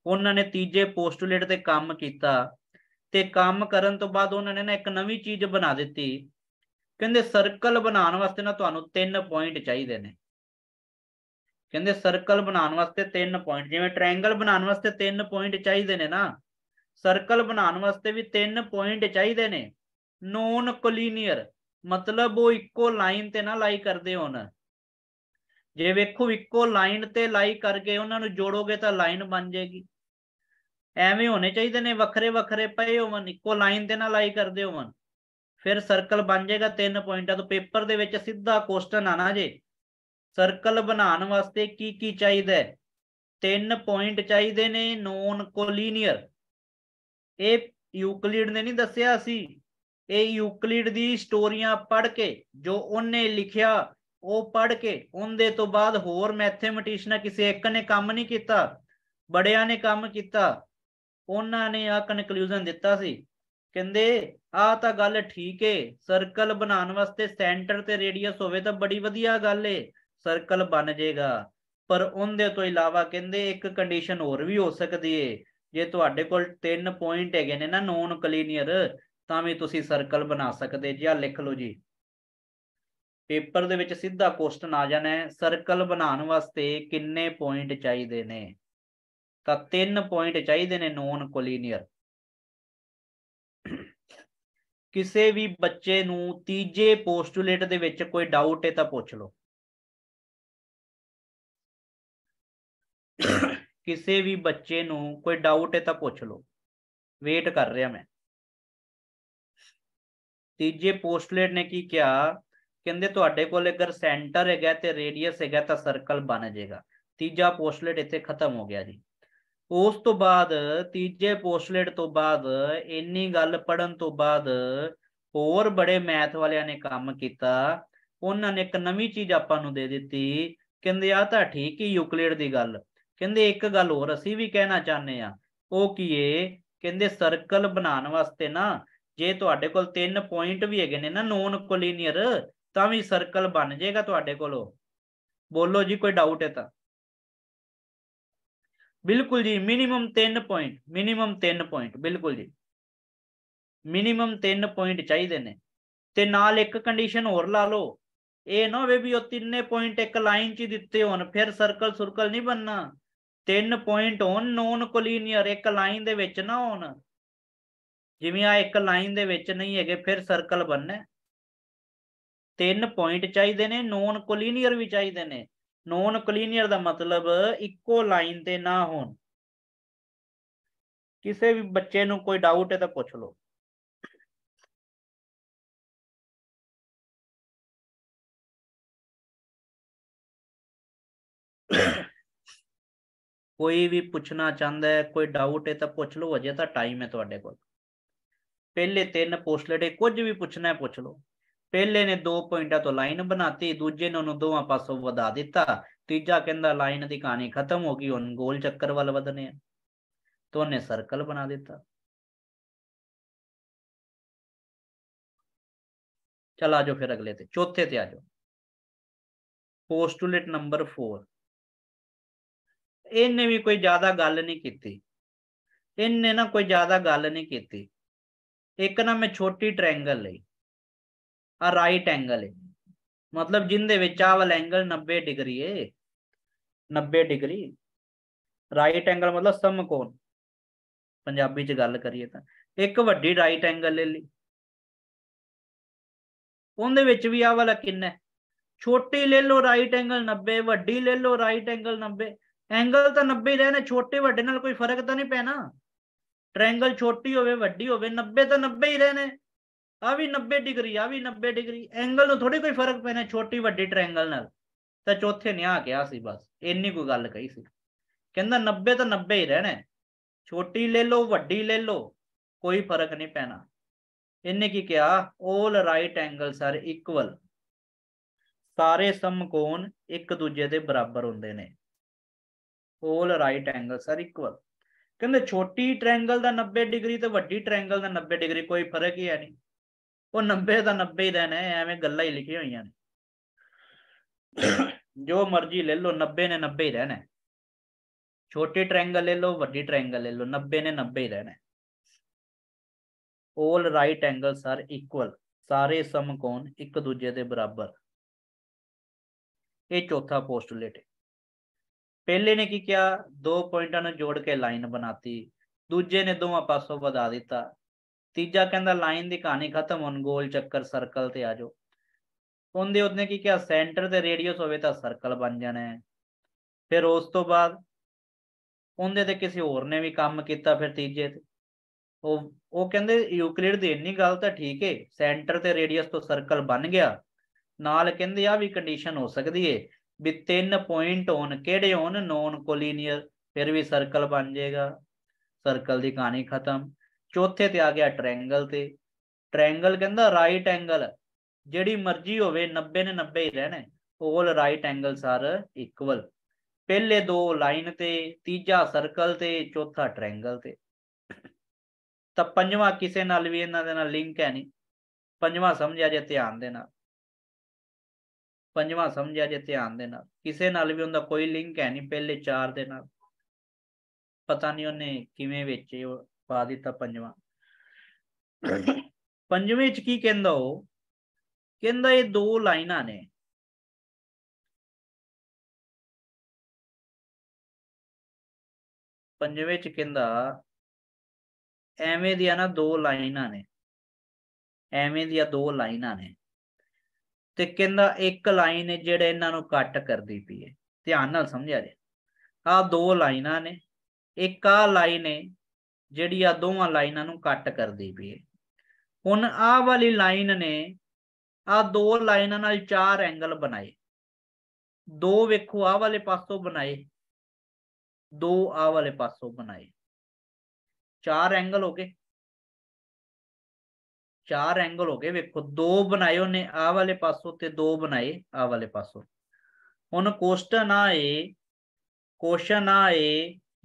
ਉਹਨਾਂ ਨੇ ਤੀਜੇ ਪੋਸਟੂਲੇਟ ਤੇ ਕੰਮ ਕੀਤਾ ਤੇ ਕੰਮ ਕਰਨ ਤੋਂ ਬਾਅਦ ਉਹਨਾਂ ਨੇ ਨਾ ਇੱਕ ਨਵੀਂ ਚੀਜ਼ ਬਣਾ ਦਿੱਤੀ ਕਹਿੰਦੇ ਸਰਕਲ ਬਣਾਉਣ ਵਾਸਤੇ ਨਾ ਤੁਹਾਨੂੰ ਤਿੰਨ ਪੁਆਇੰਟ ਚਾਹੀਦੇ ਨੇ ਕਹਿੰਦੇ ਸਰਕਲ ਬਣਾਉਣ ਵਾਸਤੇ ਤਿੰਨ ਪੁਆਇੰਟ ਜਿਵੇਂ ਟ੍ਰਾਇੰਗਲ ਬਣਾਉਣ ਵਾਸਤੇ ਤਿੰਨ ਪੁਆਇੰਟ ਚਾਹੀਦੇ ਨੇ ਨਾ ਸਰਕਲ ਬਣਾਉਣ ਵਾਸਤੇ ਵੀ ਤਿੰਨ ਪੁਆਇੰਟ ਚਾਹੀਦੇ ਨੇ ਨੋਨ ਕੋਲੀਨੀਅਰ ਮਤਲਬ ਉਹ ਇੱਕੋ ਲਾਈਨ ਤੇ ਨਾ ਲਾਈ ਕਰਦੇ ਹੋਣ ਜੇ ਵੇਖੋ ਇੱਕੋ ਲਾਈਨ ਤੇ ਲਾਈ ਕਰਕੇ ਉਹਨਾਂ ਨੂੰ ਜੋੜੋਗੇ ਤਾਂ ਲਾਈਨ ਬਣ ਜਾਏਗੀ ਐਵੇਂ ਹੋਣੇ ਚਾਹੀਦੇ ਨੇ ਵੱਖਰੇ ਵੱਖਰੇ ਪਏ ਹੋਣ ਇੱਕੋ ਲਾਈਨ ਤੇ ਨਾ ਲਾਈ ਕਰਦੇ ਹੋਣ ਫਿਰ ਸਰਕਲ ਬਣ ਜਾਏਗਾ ਤਿੰਨ ਪੁਆਇੰਟਾਂ ਤੋਂ ਪੇਪਰ ਦੇ ਵਿੱਚ ਸਿੱਧਾ ਕੁਐਸਚਨ ਆਣਾ ਜੇ ਸਰਕਲ ਬਣਾਉਣ ਵਾਸਤੇ ਕੀ ਕੀ ਚਾਹੀਦਾ ਹੈ ਤਿੰਨ ਪੁਆਇੰਟ ਚਾਹੀਦੇ ਨੇ ਨੋਨ ਕੋਲੀਨੀਅਰ ਇਹ ਯੂਕਲਿਡ ਨੇ ਨਹੀਂ ਦੱਸਿਆ ਸੀ ਇਹ ਯੂਕਲਿਡ ਦੀ ਸਟੋਰੀਆਂ ਪੜ੍ਹ ਕੇ ਜੋ ਉਹਨੇ ਲਿਖਿਆ ਉਹ ਪੜ੍ਹ ਕੇ ਉਹਦੇ ਤੋਂ ਬਾਅਦ ਹੋਰ ਮੈਥਮੈਟਿਸ਼ਨਾਂ ਕਿਸੇ ਇੱਕ ਨੇ ਕੰਮ ਨਹੀਂ ਕੀਤਾ ਬੜਿਆਂ ਨੇ ਕੰਮ ਕੀਤਾ ਉਹਨਾਂ ਨੇ ਆ ਕਨਕਲੂਜਨ ਦਿੱਤਾ ਸੀ ਕਹਿੰਦੇ ਆ ਤਾਂ ਗੱਲ ਠੀਕ ਏ ਸਰਕਲ ਬਣਾਉਣ ਵਾਸਤੇ ਸੈਂਟਰ ਤੇ ਰੇਡੀਅਸ ਹੋਵੇ ਤਾਂ ਬੜੀ ਵਧੀਆ ਗੱਲ ਏ ਸਰਕਲ ਬਣ ਜਾਏਗਾ ਪਰ ਉਹਦੇ ਤੋਂ ਇਲਾਵਾ ਕਹਿੰਦੇ ਇੱਕ ਕੰਡੀਸ਼ਨ ਹੋਰ ਵੀ ਹੋ ਸਕਦੀ ਏ ਜੇ ਤੁਹਾਡੇ ਕੋਲ 3 ਪੁਆਇੰਟ ਹੈਗੇ ਨੇ ਨਾ ਨੋਨ ਕਲੀਨੀਅਰ ਤਾਂ ਵੀ ਤੁਸੀਂ ਸਰਕਲ ਬਣਾ ਸਕਦੇ ਜੀ ਆ ਲਿਖ ਲਓ ਜੀ ਪੇਪਰ ਦੇ ਵਿੱਚ ਸਿੱਧਾ ਕੁਐਸਚਨ ਆ ਜਾਣਾ ਹੈ ਸਰਕਲ ਬਣਾਉਣ ਵਾਸਤੇ ਕਿੰਨੇ ਪੁਆਇੰਟ ਚਾਹੀਦੇ ਨੇ ਤਾਂ 3 ਪੁਆਇੰਟ ਚਾਹੀਦੇ ਨੇ ਨੋਨ ਕੋਲੀਨੀਅਰ ਕਿਸੇ ਵੀ ਬੱਚੇ ਨੂੰ ਤੀਜੇ ਪੋਸਟੂਲੇਟ ਦੇ ਵਿੱਚ ਕੋਈ ਡਾਊਟ ਹੈ ਤਾਂ ਪੁੱਛ ਲਓ <coughs> ਕਿਸੇ ਵੀ ਬੱਚੇ ਨੂੰ ਕੋਈ ਡਾਊਟ ਹੈ ਤਾਂ ਪੁੱਛ ਲਓ ਵੇਟ ਕਰ ਰਿਹਾ ਮੈਂ ਤੀਜੇ ਪੋਸਟਲੇਟ ਨੇ ਕੀ ਕਿਹਾ ਕਹਿੰਦੇ ਤੁਹਾਡੇ ਕੋਲ ਅਗਰ ਸੈਂਟਰ ਹੈਗਾ ਤੇ ਰੇਡੀਅਸ ਹੈਗਾ ਤਾਂ ਸਰਕਲ ਬਣ ਜਾਏਗਾ ਤੀਜਾ ਪੋਸਟਲੇਟ ਇੱਥੇ ਖਤਮ ਹੋ ਗਿਆ ਜੀ ਉਸ ਤੋਂ ਬਾਅਦ ਤੀਜੇ ਪੋਸਟਲੇਟ ਤੋਂ ਬਾਅਦ ਇੰਨੀ ਗੱਲ ਪੜਨ ਤੋਂ ਬਾਅਦ ਹੋਰ ਬੜੇ ਮੈਥ ਵਾਲਿਆਂ ਨੇ ਕੰਮ ਕੀਤਾ ਉਹਨਾਂ ਨੇ ਇੱਕ ਨਵੀਂ ਚੀਜ਼ ਆਪਾਂ ਨੂੰ ਦੇ ਦਿੱਤੀ ਕਹਿੰਦੇ ਆ ਤਾਂ ਠੀਕ ਹੀ ਯੂਕਲਿਡ ਦੀ ਗੱਲ ਕਹਿੰਦੇ ਇੱਕ ਗੱਲ ਹੋਰ ਅਸੀਂ ਵੀ ਕਹਿਣਾ ਚਾਹੁੰਦੇ ਆ ਉਹ ਕੀ ਏ ਕਹਿੰਦੇ ਸਰਕਲ ਬਣਾਉਣ ਵਾਸਤੇ ਨਾ ਜੇ ਤੁਹਾਡੇ ਕੋਲ ਤਿੰਨ ਪੁਆਇੰਟ ਵੀ ਹੈਗੇ ਨੇ ਨਾ ਨੋਨ ਕੋਲੀਨੀਅਰ ਤਾਂ ਵੀ ਸਰਕਲ ਬਣ ਜਾਏਗਾ ਤੁਹਾਡੇ ਕੋਲ ਬੋਲੋ ਜੀ ਕੋਈ ਡਾਊਟ ਹੈ ਤਾਂ ਬਿਲਕੁਲ ਜੀ ਮਿਨੀਮਮ 3 ਪੁਆਇੰਟ ਮਿਨੀਮਮ 3 ਪੁਆਇੰਟ ਬਿਲਕੁਲ ਜੀ ਮਿਨੀਮਮ 3 ਪੁਆਇੰਟ ਚਾਹੀਦੇ ਨੇ ਤੇ ਨਾਲ ਇੱਕ ਕੰਡੀਸ਼ਨ ਹੋਰ ਲਾ ਲਓ ਇਹ ਨਾ ਹੋਵੇ ਵੀ ਉਹ ਤਿੰਨੇ ਪੁਆਇੰਟ ਇੱਕ ਲਾਈਨ 'ਚ ਦਿੱਤੇ ਹੋਣ ਫਿਰ ਸਰਕਲ ਸਰਕਲ ਨਹੀਂ ਬਣਨਾ ਤਿੰਨ ਪੁਆਇੰਟ ਹੋਣ ਨੋਨ ਕੋਲੀਨੀਅਰ ਇੱਕ ਲਾਈਨ ਦੇ ਵਿੱਚ ਨਾ ਹੋਣ ਜਿਵੇਂ ਆ ਇੱਕ ਲਾਈਨ ਦੇ ਵਿੱਚ ਨਹੀਂ ਹੈਗੇ ਫਿਰ ਸਰਕਲ ਬਣਨਾ ਤਿੰਨ ਪੁਆਇੰਟ ਚਾਹੀਦੇ ਨੇ ਨੋਨ ਕੋਲੀਨੀਅਰ ਵੀ ਚਾਹੀਦੇ ਨੇ ਨੋਨ ਕੋਲੀਨੀਅਰ ਦਾ ਮਤਲਬ ਇੱਕੋ ਲਾਈਨ ਤੇ ਨਾ ਹੋਣ ਕਿਸੇ ਵੀ ਬੱਚੇ ਨੂੰ ਕੋਈ ਡਾਊਟ ਹੈ ਤਾਂ ਪੁੱਛ ਲਓ Yeah. ਕੋਈ ਵੀ ਪੁੱਛਣਾ ਚਾਹੁੰਦਾ ਹੈ ਕੋਈ ਡਾਊਟ ਹੈ ਤਾਂ ਪੁੱਛ ਲਓ ਅਜੇ ਤਾਂ ਟਾਈਮ ਹੈ ਤੁਹਾਡੇ ਕੋਲ ਪਹਿਲੇ ਤਿੰਨ ਪੋਸਟਲੇਟ ਕੁਝ ਵੀ ਪੁੱਛਣਾ ਹੈ ਪੁੱਛ ਲਓ ਪਹਿਲੇ ਨੇ ਦੋ ਪੁਆਇੰਟਾਂ ਤੋਂ ਲਾਈਨ ਬਣਾਤੀ ਦੂਜੇ ਨੇ ਉਹਨੂੰ ਦੋਵਾਂ ਪਾਸੋਂ ਵਧਾ ਦਿੱਤਾ ਤੀਜਾ ਕਹਿੰਦਾ ਲਾਈਨ ਦੀ ਕਹਾਣੀ ਖਤਮ ਹੋ ਗਈ ਹੁਣ ਗੋਲ ਚੱਕਰ ਵੱਲ ਵਧਨੇ ਆ ਤੋਂ ਸਰਕਲ ਬਣਾ ਦਿੱਤਾ ਚਲ ਆਜੋ ਫਿਰ ਅਗਲੇ ਤੇ ਚੌਥੇ ਤੇ ਆਜੋ ਪੋਸਟੂਲੇਟ ਨੰਬਰ 4 ਇਹਨੇ ਵੀ ਕੋਈ ਜ਼ਿਆਦਾ ਗੱਲ ਨਹੀਂ ਕੀਤੀ ਇਹਨੇ ਨਾ ਕੋਈ ਜ਼ਿਆਦਾ ਗੱਲ ਨਹੀਂ ਕੀਤੀ ਇੱਕ ਨਾ ਮੈਂ ਛੋਟੀ ਟ੍ਰਾਇੰਗਲ ਲਈ ਆ ਰਾਈਟ ਐਂਗਲ ਹੈ ਮਤਲਬ ਜਿੰਦੇ ਵਿੱਚ ਆ ਵਾਲਾ ਐਂਗਲ 90 ਡਿਗਰੀ ਹੈ 90 ਡਿਗਰੀ ਰਾਈਟ ਐਂਗਲ ਮਤਲਬ ਸਮਕੋਣ ਪੰਜਾਬੀ ਚ ਗੱਲ ਕਰੀਏ ਤਾਂ ਇੱਕ ਵੱਡੀ ਰਾਈਟ ਐਂਗਲ ਲੈ ਲਈ ਉਹਦੇ ਵਿੱਚ ਵੀ ਆ ਵਾਲਾ ਕਿੰਨਾ ਛੋਟੀ ਲੈ ਲਓ ਰਾਈਟ ਐਂਗਲ 90 ਵੱਡੀ ਲੈ ਲਓ ਰਾਈਟ ਐਂਗਲ 90 ਐਂਗਲ ਤਾਂ 90 ਰਹਿਣਾ ਛੋਟੇ ਵੱਡੇ ਨਾਲ ਕੋਈ ਫਰਕ ਤਾਂ ਨਹੀਂ ਪੈਣਾ ਟ੍ਰਾਇੰਗਲ ਛੋਟੀ ਹੋਵੇ ਵੱਡੀ ਹੋਵੇ 90 ਤਾਂ 90 ਹੀ ਰਹਿਣੇ ਆ ਵੀ 90 ਡਿਗਰੀ ਆ ਵੀ 90 ਡਿਗਰੀ ਐਂਗਲ ਨੂੰ ਥੋੜੀ ਕੋਈ ਫਰਕ ਪੈਣਾ ਛੋਟੀ ਵੱਡੀ ਟ੍ਰਾਇੰਗਲ ਨਾਲ ਤਾਂ ਚੌਥੇ ਨੇ ਆ ਗਿਆ ਸੀ ਬਸ ਇੰਨੀ ਕੋਈ ਗੱਲ ਕਹੀ ਸੀ ਕਹਿੰਦਾ 90 ਤਾਂ 90 ਹੀ ਰਹਿਣਾ ਛੋਟੀ ਲੈ ਲਓ ਵੱਡੀ ਲੈ ਲਓ ਕੋਈ ਫਰਕ ਨਹੀਂ ਪੈਣਾ ਇਹਨੇ ਕੀ ਕਿਹਾ 올 ਰਾਈਟ ਐਂਗਲ ਸਰ ਇਕੁਅਲ ਸਾਰੇ ਸਮਕੋਣ ਇੱਕ ਦੂਜੇ ਦੇ ਬਰਾਬਰ ਹੁੰਦੇ ਨੇ all right angles are equal ਕਹਿੰਦੇ ਛੋਟੀ ਟ੍ਰਾਇੰਗਲ ਦਾ 90 ਡਿਗਰੀ ਤੇ ਵੱਡੀ ਟ੍ਰਾਇੰਗਲ ਦਾ 90 ਡਿਗਰੀ ਕੋਈ ਫਰਕ ਹੀ ਹੈ ਨਹੀਂ ਉਹ 90 ਦਾ 90 ਹੀ ਰਹਿਣਾ ਹੈ ਐਵੇਂ ਗੱਲਾਂ ਹੀ ਲਿਖੀਆਂ ਹੋਈਆਂ ਨੇ ਜੋ ਮਰਜ਼ੀ ਲੈ ਲਓ 90 ਨੇ 90 ਹੀ ਰਹਿਣਾ ਛੋਟੇ ਟ੍ਰਾਇੰਗਲ ਲੈ ਲਓ ਵੱਡੀ ਟ੍ਰਾਇੰਗਲ ਲੈ ਲਓ 90 ਨੇ 90 ਹੀ ਰਹਿਣਾ all right angles are equal ਸਾਰੇ ਸਮਕੋਣ ਇੱਕ ਦੂਜੇ ਦੇ ਬਰਾਬਰ ਇਹ ਚੌਥਾ ਪੋਸਟੂਲੇਟ ਹੈ ਪਹਿਲੇ ਨੇ ਕੀ ਕੀਤਾ ਦੋ ਪੁਆਇੰਟਾਂ ਨੂੰ ਜੋੜ ਕੇ ਲਾਈਨ ਬਣਾਤੀ ਦੂਜੇ ਨੇ ਦੋਵਾਂ ਪਾਸੋਂ ਵਧਾ ਦਿੱਤਾ ਤੀਜਾ ਕਹਿੰਦਾ ਲਾਈਨ ਦੀ ਕਹਾਣੀ ਖਤਮ ਹੋਣ ਗੋਲ ਚੱਕਰ ਸਰਕਲ ਤੇ ਆ ਜਾਓ ਉਹਦੇ ਉਹਨੇ ਕੀ ਕਿਹਾ ਸੈਂਟਰ ਤੇ ਰੇਡੀਅਸ ਹੋਵੇ ਤਾਂ ਸਰਕਲ ਬਣ ਜਾਣਾ ਹੈ ਫਿਰ ਉਸ ਤੋਂ ਬਾਅਦ ਉਹਦੇ ਤੇ ਕਿਸੇ ਹੋਰ ਨੇ ਵੀ ਕੰਮ ਕੀਤਾ ਫਿਰ ਤੀਜੇ ਤੇ ਉਹ ਉਹ ਕਹਿੰਦੇ ਯੂਕਲਿਡ ਦੀ ਇੰਨੀ ਗੱਲ ਤਾਂ ਠੀਕ ਏ ਸੈਂਟਰ ਤੇ ਰੇਡੀਅਸ ਤੋਂ ਸਰਕਲ ਬਣ ਗਿਆ ਨਾਲ ਕਹਿੰਦੇ ਆ ਵੀ ਕੰਡੀਸ਼ਨ ਹੋ ਸਕਦੀ ਏ ਵੀ ਤਿੰਨ ਪੁਆਇੰਟ ਹੋਣ ਕਿਹੜੇ ਹੋਣ ਨੋਨ ਕੋਲੀਨੀਅਰ ਫਿਰ ਵੀ ਸਰਕਲ ਬਣ ਜਾਏਗਾ ਸਰਕਲ ਦੀ ਕਹਾਣੀ ਖਤਮ ਚੌਥੇ ਤੇ ਆ ਗਿਆ ਟ੍ਰਾਇੰਗਲ ਤੇ ਟ੍ਰਾਇੰਗਲ ਕਹਿੰਦਾ ਰਾਈਟ ਐਂਗਲ ਜਿਹੜੀ ਮਰਜ਼ੀ ਹੋਵੇ 90 ਨੇ 90 ਹੀ ਰਹਿਣਾ 올 ਰਾਈਟ ਐਂਗਲਸ ਆਰ ਇਕੁਅਲ ਪਹਿਲੇ ਦੋ ਲਾਈਨ ਤੇ ਤੀਜਾ ਸਰਕਲ ਤੇ ਚੌਥਾ ਟ੍ਰਾਇੰਗਲ ਤੇ ਤਾਂ ਪੰਜਵਾਂ ਕਿਸੇ ਨਾਲ ਵੀ ਇਹਨਾਂ ਦੇ ਨਾਲ ਲਿੰਕ ਹੈ ਨਹੀਂ ਪੰਜਵਾਂ ਸਮਝਿਆ ਜੇ ਧਿਆਨ ਦੇ ਨਾਲ ਪੰਜਵਾਂ ਸਮਝਿਆ ਜੇ ਧਿਆਨ ਦੇ ਨਾਲ ਕਿਸੇ ਨਾਲ ਵੀ ਉਹਦਾ ਕੋਈ ਲਿੰਕ ਹੈ ਨਹੀਂ ਪਹਿਲੇ ਚਾਰ ਦੇ ਨਾਲ ਪਤਾ ਨਹੀਂ ਉਹਨੇ ਕਿਵੇਂ ਵਿੱਚ ਪਾ ਦਿੱਤਾ ਪੰਜਵਾਂ ਪੰਜਵੇਂ ਚ ਕੀ ਕਹਿੰਦਾ ਉਹ ਕਹਿੰਦਾ ਇਹ ਦੋ ਲਾਈਨਾਂ ਨੇ ਪੰਜਵੇਂ ਚ ਕਹਿੰਦਾ ਐਵੇਂ ਦੀਆਂ ਨਾ ਦੋ ਲਾਈਨਾਂ ਨੇ ਐਵੇਂ ਦੀਆਂ ਦੋ ਲਾਈਨਾਂ ਨੇ ਤੇ ਕਹਿੰਦਾ ਇੱਕ ਲਾਈਨ ਹੈ ਜਿਹੜੇ ਇਹਨਾਂ ਨੂੰ ਕੱਟ ਕਰਦੀ ਪਈ ਹੈ ਧਿਆਨ ਨਾਲ ਸਮਝਿਆ ਜੇ ਆ ਦੋ ਲਾਈਨਾਂ ਨੇ ਇੱਕ ਆ ਲਾਈਨ ਹੈ ਜਿਹੜੀ ਆ ਦੋਵਾਂ ਲਾਈਨਾਂ ਨੂੰ ਕੱਟ ਕਰਦੀ ਪਈ ਹੈ ਹੁਣ ਆ ਵਾਲੀ ਲਾਈਨ ਨੇ ਆ ਦੋ ਲਾਈਨਾਂ ਨਾਲ ਚਾਰ ਐਂਗਲ ਬਣਾਏ ਦੋ ਵੇਖੋ ਆ ਵਾਲੇ ਪਾਸੋਂ ਬਣਾਏ ਦੋ ਆ ਵਾਲੇ ਪਾਸੋਂ ਬਣਾਏ ਚਾਰ ਐਂਗਲ ਹੋ ਗਏ ਚਾਰ ਐਂਗਲ ਹੋ ਗਏ ਵੇਖੋ ਦੋ ਬਣਾਏ ਉਹਨੇ ਆ ਵਾਲੇ ਪਾਸੋਂ ਤੇ ਦੋ ਬਣਾਏ ਆ ਵਾਲੇ ਪਾਸੋਂ ਹੁਣ ਕੁਐਸਚਨ ਆਏ ਕੁਐਸਚਨ ਆਏ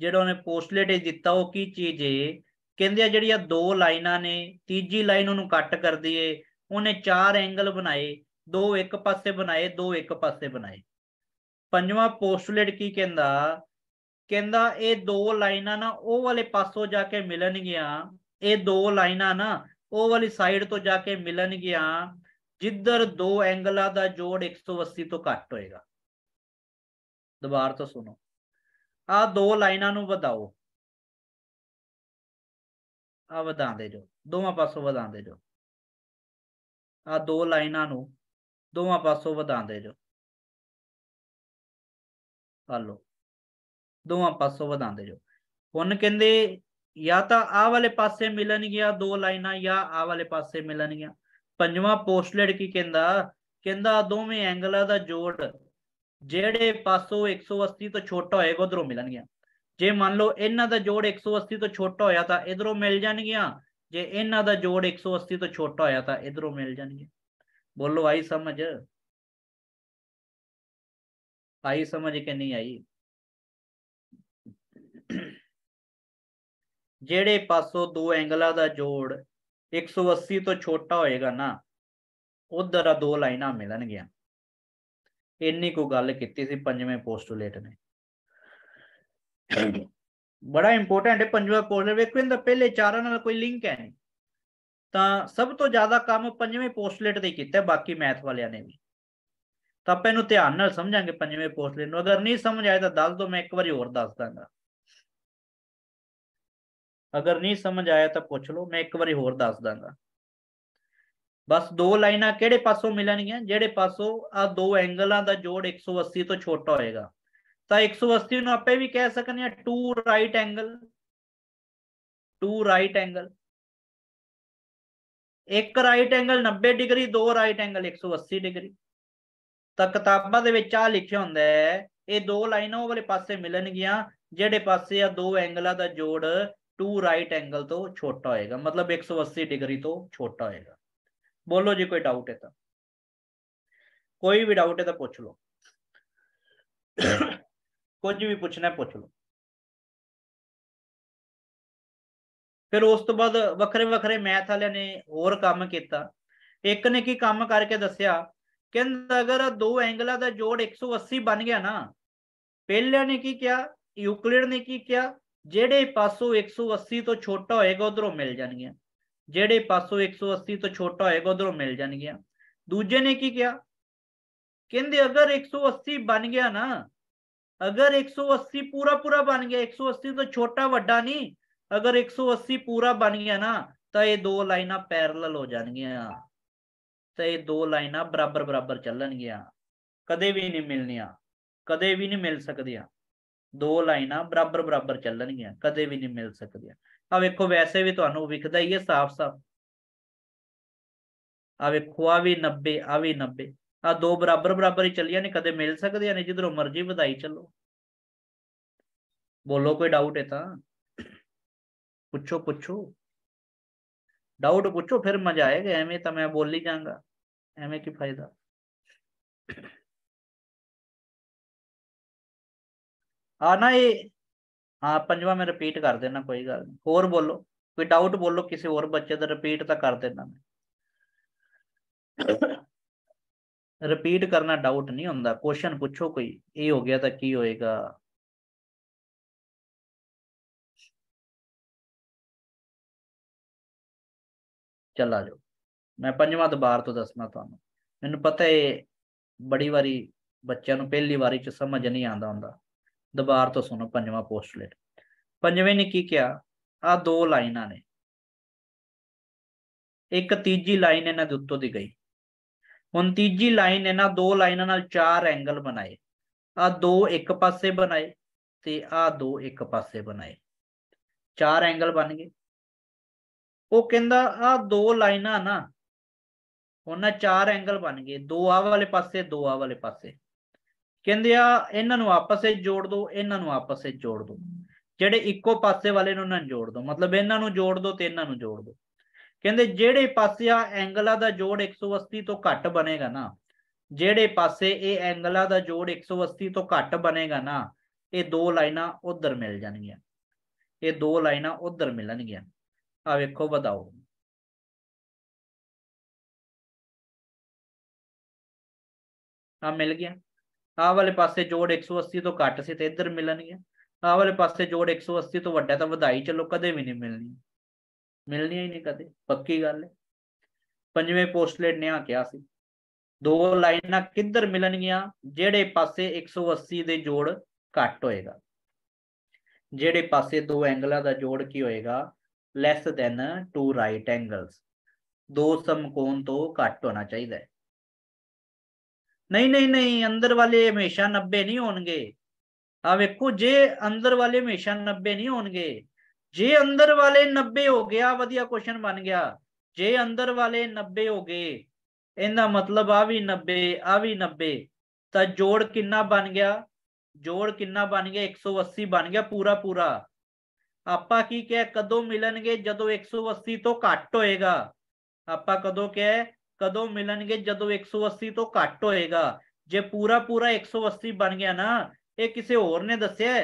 ਜਿਹੜਾ ਉਹਨੇ ਪੋਸਟਲੇਟ ਦਿੱਤਾ ਉਹ ਕੀ ਚੀਜ਼ ਏ ਕਹਿੰਦੇ ਆ ਜਿਹੜੀਆਂ ਦੋ ਲਾਈਨਾਂ ਨੇ ਤੀਜੀ ਲਾਈਨ ਉਹਨੂੰ ਕੱਟ ਕਰ ਦਈਏ ਉਹਨੇ ਚਾਰ ਐਂਗਲ ਬਣਾਏ ਦੋ ਇੱਕ ਪਾਸੇ ਬਣਾਏ ਦੋ ਇੱਕ ਪਾਸੇ ਬਣਾਏ ਪੰਜਵਾਂ ਪੋਸਟਲੇਟ ਕੀ ਕਹਿੰਦਾ ਕਹਿੰਦਾ ਇਹ ਦੋ ਲਾਈਨਾਂ ਨਾ ਉਹ ਵਾਲੇ ਪਾਸੋਂ ਜਾ ਕੇ ਮਿਲਣਗੀਆਂ ਇਹ ਦੋ ਲਾਈਨਾਂ ਨਾ ਉਹ ਵਾਲੀ ਸਾਈਡ ਤੋਂ ਜਾ ਕੇ ਗਿਆ ਜਿੱਧਰ ਦੋ ਐਂਗਲਾਂ ਦਾ ਜੋੜ 180 ਤੋਂ ਘੱਟ ਹੋਏਗਾ ਦੁਬਾਰ ਤੋਂ ਸੁਣੋ ਆ ਦੋ ਲਾਈਨਾਂ ਨੂੰ ਵਧਾਓ ਆ ਵਧਾਉਂਦੇ ਜੋ ਦੋਵਾਂ ਪਾਸੋਂ ਵਧਾਉਂਦੇ ਜੋ ਆ ਦੋ ਲਾਈਨਾਂ ਨੂੰ ਦੋਵਾਂ ਪਾਸੋਂ ਵਧਾਉਂਦੇ ਜੋ ਆ ਲੋ ਦੋਵਾਂ ਪਾਸੋਂ ਵਧਾਉਂਦੇ ਜੋ ਹੁਣ ਕਹਿੰਦੇ ਜਾਂ ਤਾਂ ਆਹ ਵਾਲੇ ਪਾਸੇ ਮਿਲਣਗੀਆਂ ਦੋ ਲਾਈਨਾਂ ਜਾਂ ਆਹ ਵਾਲੇ ਪਾਸੇ ਮਿਲਣਗੀਆਂ ਪੰਜਵਾਂ ਪੋਸਟਲੇਟ ਕੀ ਕਹਿੰਦਾ ਕਹਿੰਦਾ ਦੋਵੇਂ ਐਂਗਲਾਂ ਦਾ ਜੋੜ ਜਿਹੜੇ ਪਾਸੋਂ 180 ਤੋਂ ਛੋਟਾ ਹੋਏਗਾ ਉਧਰੋਂ ਮਿਲਣਗੀਆਂ ਜੇ ਮੰਨ ਲਓ ਇਹਨਾਂ ਦਾ ਜੋੜ 180 ਤੋਂ ਛੋਟਾ ਹੋਇਆ ਤਾਂ ਇਧਰੋਂ ਮਿਲ ਜਾਣਗੀਆਂ ਜੇ ਇਹਨਾਂ ਦਾ ਜੋੜ 180 ਤੋਂ ਛੋਟਾ ਹੋਇਆ ਤਾਂ ਇਧਰੋਂ ਮਿਲ ਜਾਣਗੇ ਬੋਲੋ ਆਈ ਸਮਝ ਆਈ ਸਮਝ ਕਿ ਨਹੀਂ ਆਈ ਜਿਹੜੇ ਪਾਸੋਂ ਦੋ ਐਂਗਲਾਂ ਦਾ ਜੋੜ 180 ਤੋਂ ਛੋਟਾ ਹੋਏਗਾ ਨਾ ਉਧਰ ਆ ਦੋ ਲਾਈਨਾਂ ਮਿਲਣਗੀਆਂ ਇੰਨੀ ਕੋ ਗੱਲ ਕੀਤੀ ਸੀ ਪੰਜਵੇਂ ਪੋਸਟੂਲੇਟ ਨੇ ਬੜਾ ਇੰਪੋਰਟੈਂਟ ਹੈ ਪੰਜਵਾਂ ਪੋਸਟੂਲੇਟ ਵੇਖੋ ਇਹਦਾ ਪਹਿਲੇ ਚਾਰਾਂ ਨਾਲ ਕੋਈ ਲਿੰਕ ਹੈ ਨਹੀਂ ਤਾਂ ਸਭ ਤੋਂ ਜ਼ਿਆਦਾ ਕੰਮ ਪੰਜਵੇਂ ਪੋਸਟੂਲੇਟ ਦੇ ਕੀਤਾ ਬਾਕੀ ਮੈਥ ਵਾਲਿਆਂ ਨੇ ਵੀ ਤਾਂ ਆਪਾਂ ਇਹਨੂੰ ਧਿਆਨ ਨਾਲ ਸਮਝਾਂਗੇ ਪੰਜਵੇਂ ਪੋਸਟੂਲੇਟ ਨੂੰ ਅਗਰ ਨਹੀਂ ਸਮਝ ਆਇਆ ਤਾਂ ਦੱਸ ਦਿਓ ਮੈਂ ਇੱਕ ਵਾਰੀ ਹੋਰ ਦੱਸ ਦਾਂਗਾ ਅਗਰ ਨਹੀਂ ਸਮਝ ਆਇਆ ਤਾਂ ਪੁੱਛ ਲਓ ਮੈਂ ਇੱਕ ਵਾਰੀ ਹੋਰ ਦੱਸ ਦਾਂਗਾ ਬਸ ਦੋ ਲਾਈਨਾਂ ਕਿਹੜੇ ਪਾਸੋਂ ਮਿਲਣਗੀਆਂ ਜਿਹੜੇ ਪਾਸੋਂ ਆ ਦੋ ਐਂਗਲਾਂ ਦਾ ਜੋੜ 180 ਤੋਂ ਛੋਟਾ ਹੋਏਗਾ ਤਾਂ 180 ਨੂੰ ਆਪੇ ਵੀ ਕਹਿ ਸਕਨੇ ਆ two right angle two right angle ਇੱਕ ਰਾਈਟ ਐਂਗਲ 90 ਡਿਗਰੀ ਦੋ ਰਾਈਟ ਐਂਗਲ 180 ਡਿਗਰੀ ਤਾਂ ਕਿਤਾਬਾਂ ਦੇ ਵਿੱਚ ਆ ਲਿਖਿਆ ਹੁੰਦਾ ਹੈ ਇਹ ਦੋ ਲਾਈਨਾਂ ਉਹ ਵਾਲੇ ਪਾਸੇ ਮਿਲਣਗੀਆਂ ਜਿਹੜੇ ਪਾਸੇ ਆ ਦੋ ਐਂਗਲਾਂ ਦਾ ਜੋੜ टू राइट एंगल तो छोटा होगा मतलब 180 डिग्री तो छोटा होगा बोलो जी कोई डाउट है तो कोई भी डाउट है तो पूछ लो कुछ भी पूछना है पूछ लो फिर उस तो बाद वक्रे वक्रे मैथ वाले ने और काम किया एक ने की काम करके दसिया कगर दो एंगलों का जोड़ 180 बन गया ना पहले ने की क्या यूकलिड ने की क्या जेडे पासो एक सौ अस्सी तो छोटा होएगा उधरों मिल जाएगी जेडे पासो एक सौ अस्सी तो छोटा होगा उधरों मिल जाएंगे दूजे ने की क्या केंद्र अगर एक सौ अस्सी बन गया ना अगर एक सौ अस्सी पूरा पूरा बन गया एक सौ अस्सी तो छोटा व्डा नहीं अगर एक सौ अस्सी पूरा बन गया ना तो यह दो लाइन पैरल हो जाएगी तो यह दो लाइन बराबर बराबर चलन गया कदे भी नहीं मिलनिया कदे भी नहीं मिल सकदिया ਦੋ ਲਾਈਨਾਂ ਬਰਾਬਰ ਬਰਾਬਰ ਚੱਲਣਗੀਆਂ ਕਦੇ ਵੀ ਨਹੀਂ ਮਿਲ ਸਕਦੀਆਂ ਆ ਵੇਖੋ ਵੈਸੇ ਵੀ ਤੁਹਾਨੂੰ ਵਿਖਦਾ ਹੀ ਹੈ ਸਾਫ਼-ਸਾਫ਼ ਆ ਵੇਖੋ ਆ ਵੀ 90 ਆ ਵੀ 90 ਆ ਦੋ ਬਰਾਬਰ ਬਰਾਬਰ ਹੀ ਚੱਲੀਆਂ ਨੇ ਕਦੇ ਮਿਲ ਸਕਦੀਆਂ ਨੇ ਜਿੱਧਰੋਂ ਮਰਜ਼ੀ ਵਧਾਈ ਚੱਲੋ ਬੋਲੋ ਕੋਈ ਡਾਊਟ ਹੈ ਤਾਂ ਪੁੱਛੋ ਪੁੱਛੋ ਡਾਊਟ ਪੁੱਛੋ ਫਿਰ ਮਜ਼ਾ ਆਏਗਾ ਐਵੇਂ ਤਾਂ ਮੈਂ ਬੋਲ ਹੀ ਜਾਵਾਂਗਾ ਐਵੇਂ ਕੀ ਫਾਇਦਾ ਹਾਂ ਨਾ ਇਹ ਹਾਂ ਪੰਜਵਾਂ ਮੈਂ ਰਿਪੀਟ ਕਰ ਦੇਣਾ ਕੋਈ ਗੱਲ ਨਹੀਂ ਹੋਰ ਬੋਲੋ ਕੋਈ ਡਾਊਟ ਬੋਲੋ ਕਿਸੇ ਹੋਰ ਬੱਚੇ ਦਾ ਰਿਪੀਟ ਤਾਂ ਕਰ ਦੇਣਾ ਮੈਂ ਰਿਪੀਟ ਕਰਨਾ ਡਾਊਟ ਨਹੀਂ ਹੁੰਦਾ ਕੁਐਸਚਨ ਪੁੱਛੋ ਕੋਈ ਇਹ ਹੋ ਗਿਆ ਤਾਂ ਕੀ ਹੋਏਗਾ ਚੱਲਾ ਜਾਓ ਮੈਂ ਪੰਜਵਾਂ ਦਬਾਰ ਤੋਂ ਦੱਸਣਾ ਤੁਹਾਨੂੰ ਮੈਨੂੰ ਪਤਾ ਹੈ ਬੜੀ ਵਾਰੀ ਬੱਚਿਆਂ ਨੂੰ ਪਹਿਲੀ ਵਾਰੀ ਚ ਸਮਝ ਨਹੀਂ ਆਉਂਦਾ ਹੁੰਦਾ ਦਬਾਰ ਤੋਂ ਸੁਣੋ ਪੰਜਵਾਂ ਪੋਸਟਲੇਟ ਪੰਜਵੇਂ ਨੇ ਕੀ ਕਿਹਾ ਆ ਦੋ ਲਾਈਨਾਂ ਨੇ ਇੱਕ ਤੀਜੀ ਲਾਈਨ ਇਹਨਾਂ ਦੇ ਉੱਤੋਂ ਦੀ ਗਈ ਹੁਣ ਤੀਜੀ ਲਾਈਨ ਇਹਨਾਂ ਦੋ ਲਾਈਨਾਂ ਨਾਲ ਚਾਰ ਐਂਗਲ ਬਣਾਏ ਆ ਦੋ ਇੱਕ ਪਾਸੇ ਬਣਾਏ ਤੇ ਆ ਦੋ ਇੱਕ ਪਾਸੇ ਬਣਾਏ ਚਾਰ ਐਂਗਲ ਬਣ ਗਏ ਉਹ ਕਹਿੰਦਾ ਆ ਦੋ ਲਾਈਨਾਂ ਨਾ ਉਹਨਾਂ ਚਾਰ ਐਂਗਲ ਬਣ ਗਏ ਦੋ ਆ ਵਾਲੇ ਪਾਸੇ ਦੋ ਆ ਵਾਲੇ ਪਾਸੇ ਕਹਿੰਦੇ ਆ ਇਹਨਾਂ ਨੂੰ ਆਪਸ ਵਿੱਚ ਜੋੜ ਦਿਓ ਇਹਨਾਂ ਨੂੰ ਆਪਸ ਵਿੱਚ ਜੋੜ ਦਿਓ ਜਿਹੜੇ ਇੱਕੋ ਪਾਸੇ ਵਾਲੇ ਨੂੰ ਉਹਨਾਂ ਨੂੰ ਜੋੜ ਦਿਓ ਮਤਲਬ ਇਹਨਾਂ ਨੂੰ ਜੋੜ ਦਿਓ ਤੇ ਇਹਨਾਂ ਨੂੰ ਜੋੜ ਦਿਓ ਕਹਿੰਦੇ ਜਿਹੜੇ ਪਾਸੇ ਆ ਐਂਗਲਾਂ ਦਾ ਜੋੜ 180 ਤੋਂ ਘੱਟ ਬਣੇਗਾ ਨਾ ਜਿਹੜੇ ਪਾਸੇ ਇਹ ਐਂਗਲਾਂ ਦਾ ਜੋੜ 180 ਤੋਂ ਘੱਟ ਬਣੇਗਾ ਨਾ ਇਹ ਦੋ ਲਾਈਨਾਂ ਉਧਰ ਮਿਲ ਜਾਣਗੀਆਂ ਇਹ ਦੋ ਲਾਈਨਾਂ ਉਧਰ ਮਿਲਣਗੀਆਂ ਆ ਵੇਖੋ ਵਧਾਓ ਆ ਮਿਲ ਗਿਆ ਆਹ ਵਾਲੇ ਪਾਸੇ ਜੋੜ 180 ਤੋਂ ਘੱਟ ਸੀ ਤੇ ਇੱਧਰ ਮਿਲਣਗੇ ਆਹ ਵਾਲੇ ਪਾਸੇ ਜੋੜ 180 ਤੋਂ ਵੱਡਾ ਤਾਂ ਵਧਾਈ ਚਲੋ ਕਦੇ ਵੀ ਨਹੀਂ ਮਿਲਣੀ ਮਿਲਣੀ ਹੀ ਨਹੀਂ ਕਦੇ ਪੱਕੀ ਗੱਲ ਹੈ ਪੰਜਵੇਂ ਪੋਸਟਲੇਟ ਨੇ ਆ ਕਿਹਾ ਸੀ ਦੋ ਲਾਈਨਾਂ ਕਿੱਧਰ ਮਿਲਣਗੀਆਂ ਜਿਹੜੇ ਪਾਸੇ 180 ਦੇ ਜੋੜ ਘੱਟ ਹੋਏਗਾ ਜਿਹੜੇ ਪਾਸੇ ਦੋ ਐਂਗਲਾਂ ਦਾ ਜੋੜ ਕੀ ਹੋਏਗਾ less than two right angles ਦੋ ਸਮਕੋਣ ਤੋਂ ਘੱਟ ਹੋਣਾ ਚਾਹੀਦਾ ਹੈ नहीं नहीं नहीं अंदर वाले हमेशा नब्बे नहीं होंगे ਆ ਵੇਖੋ ਜੇ ਅੰਦਰ ਵਾਲੇ ਹਮੇਸ਼ਾ 90 ਨਹੀਂ ਹੋਣਗੇ ਜੇ ਅੰਦਰ ਵਾਲੇ 90 ਹੋ ਗਿਆ ਵਧੀਆ ਕੁਐਸਚਨ ਬਣ ਗਿਆ ਜੇ ਅੰਦਰ ਵਾਲੇ 90 ਹੋ ਗਏ ਇਹਦਾ ਮਤਲਬ ਆ ਵੀ 90 ਆ ਵੀ 90 ਤਾਂ ਜੋੜ ਕਿੰਨਾ ਬਣ ਗਿਆ ਜੋੜ ਕਿੰਨਾ ਬਣ ਗਿਆ 180 ਬਣ ਗਿਆ ਪੂਰਾ ਪੂਰਾ ਆਪਾਂ ਕੀ ਕਹੇ ਕਦੋਂ ਮਿਲਣਗੇ ਜਦੋਂ 180 ਤੋਂ ਘੱਟ ਹੋਏਗਾ ਆਪਾਂ ਕਦੋਂ ਕਹੇ कदों मिलेंगे जो 180 तो घट होएगा जे पूरा पूरा 180 बन गया ना ये किसी होर ने दस है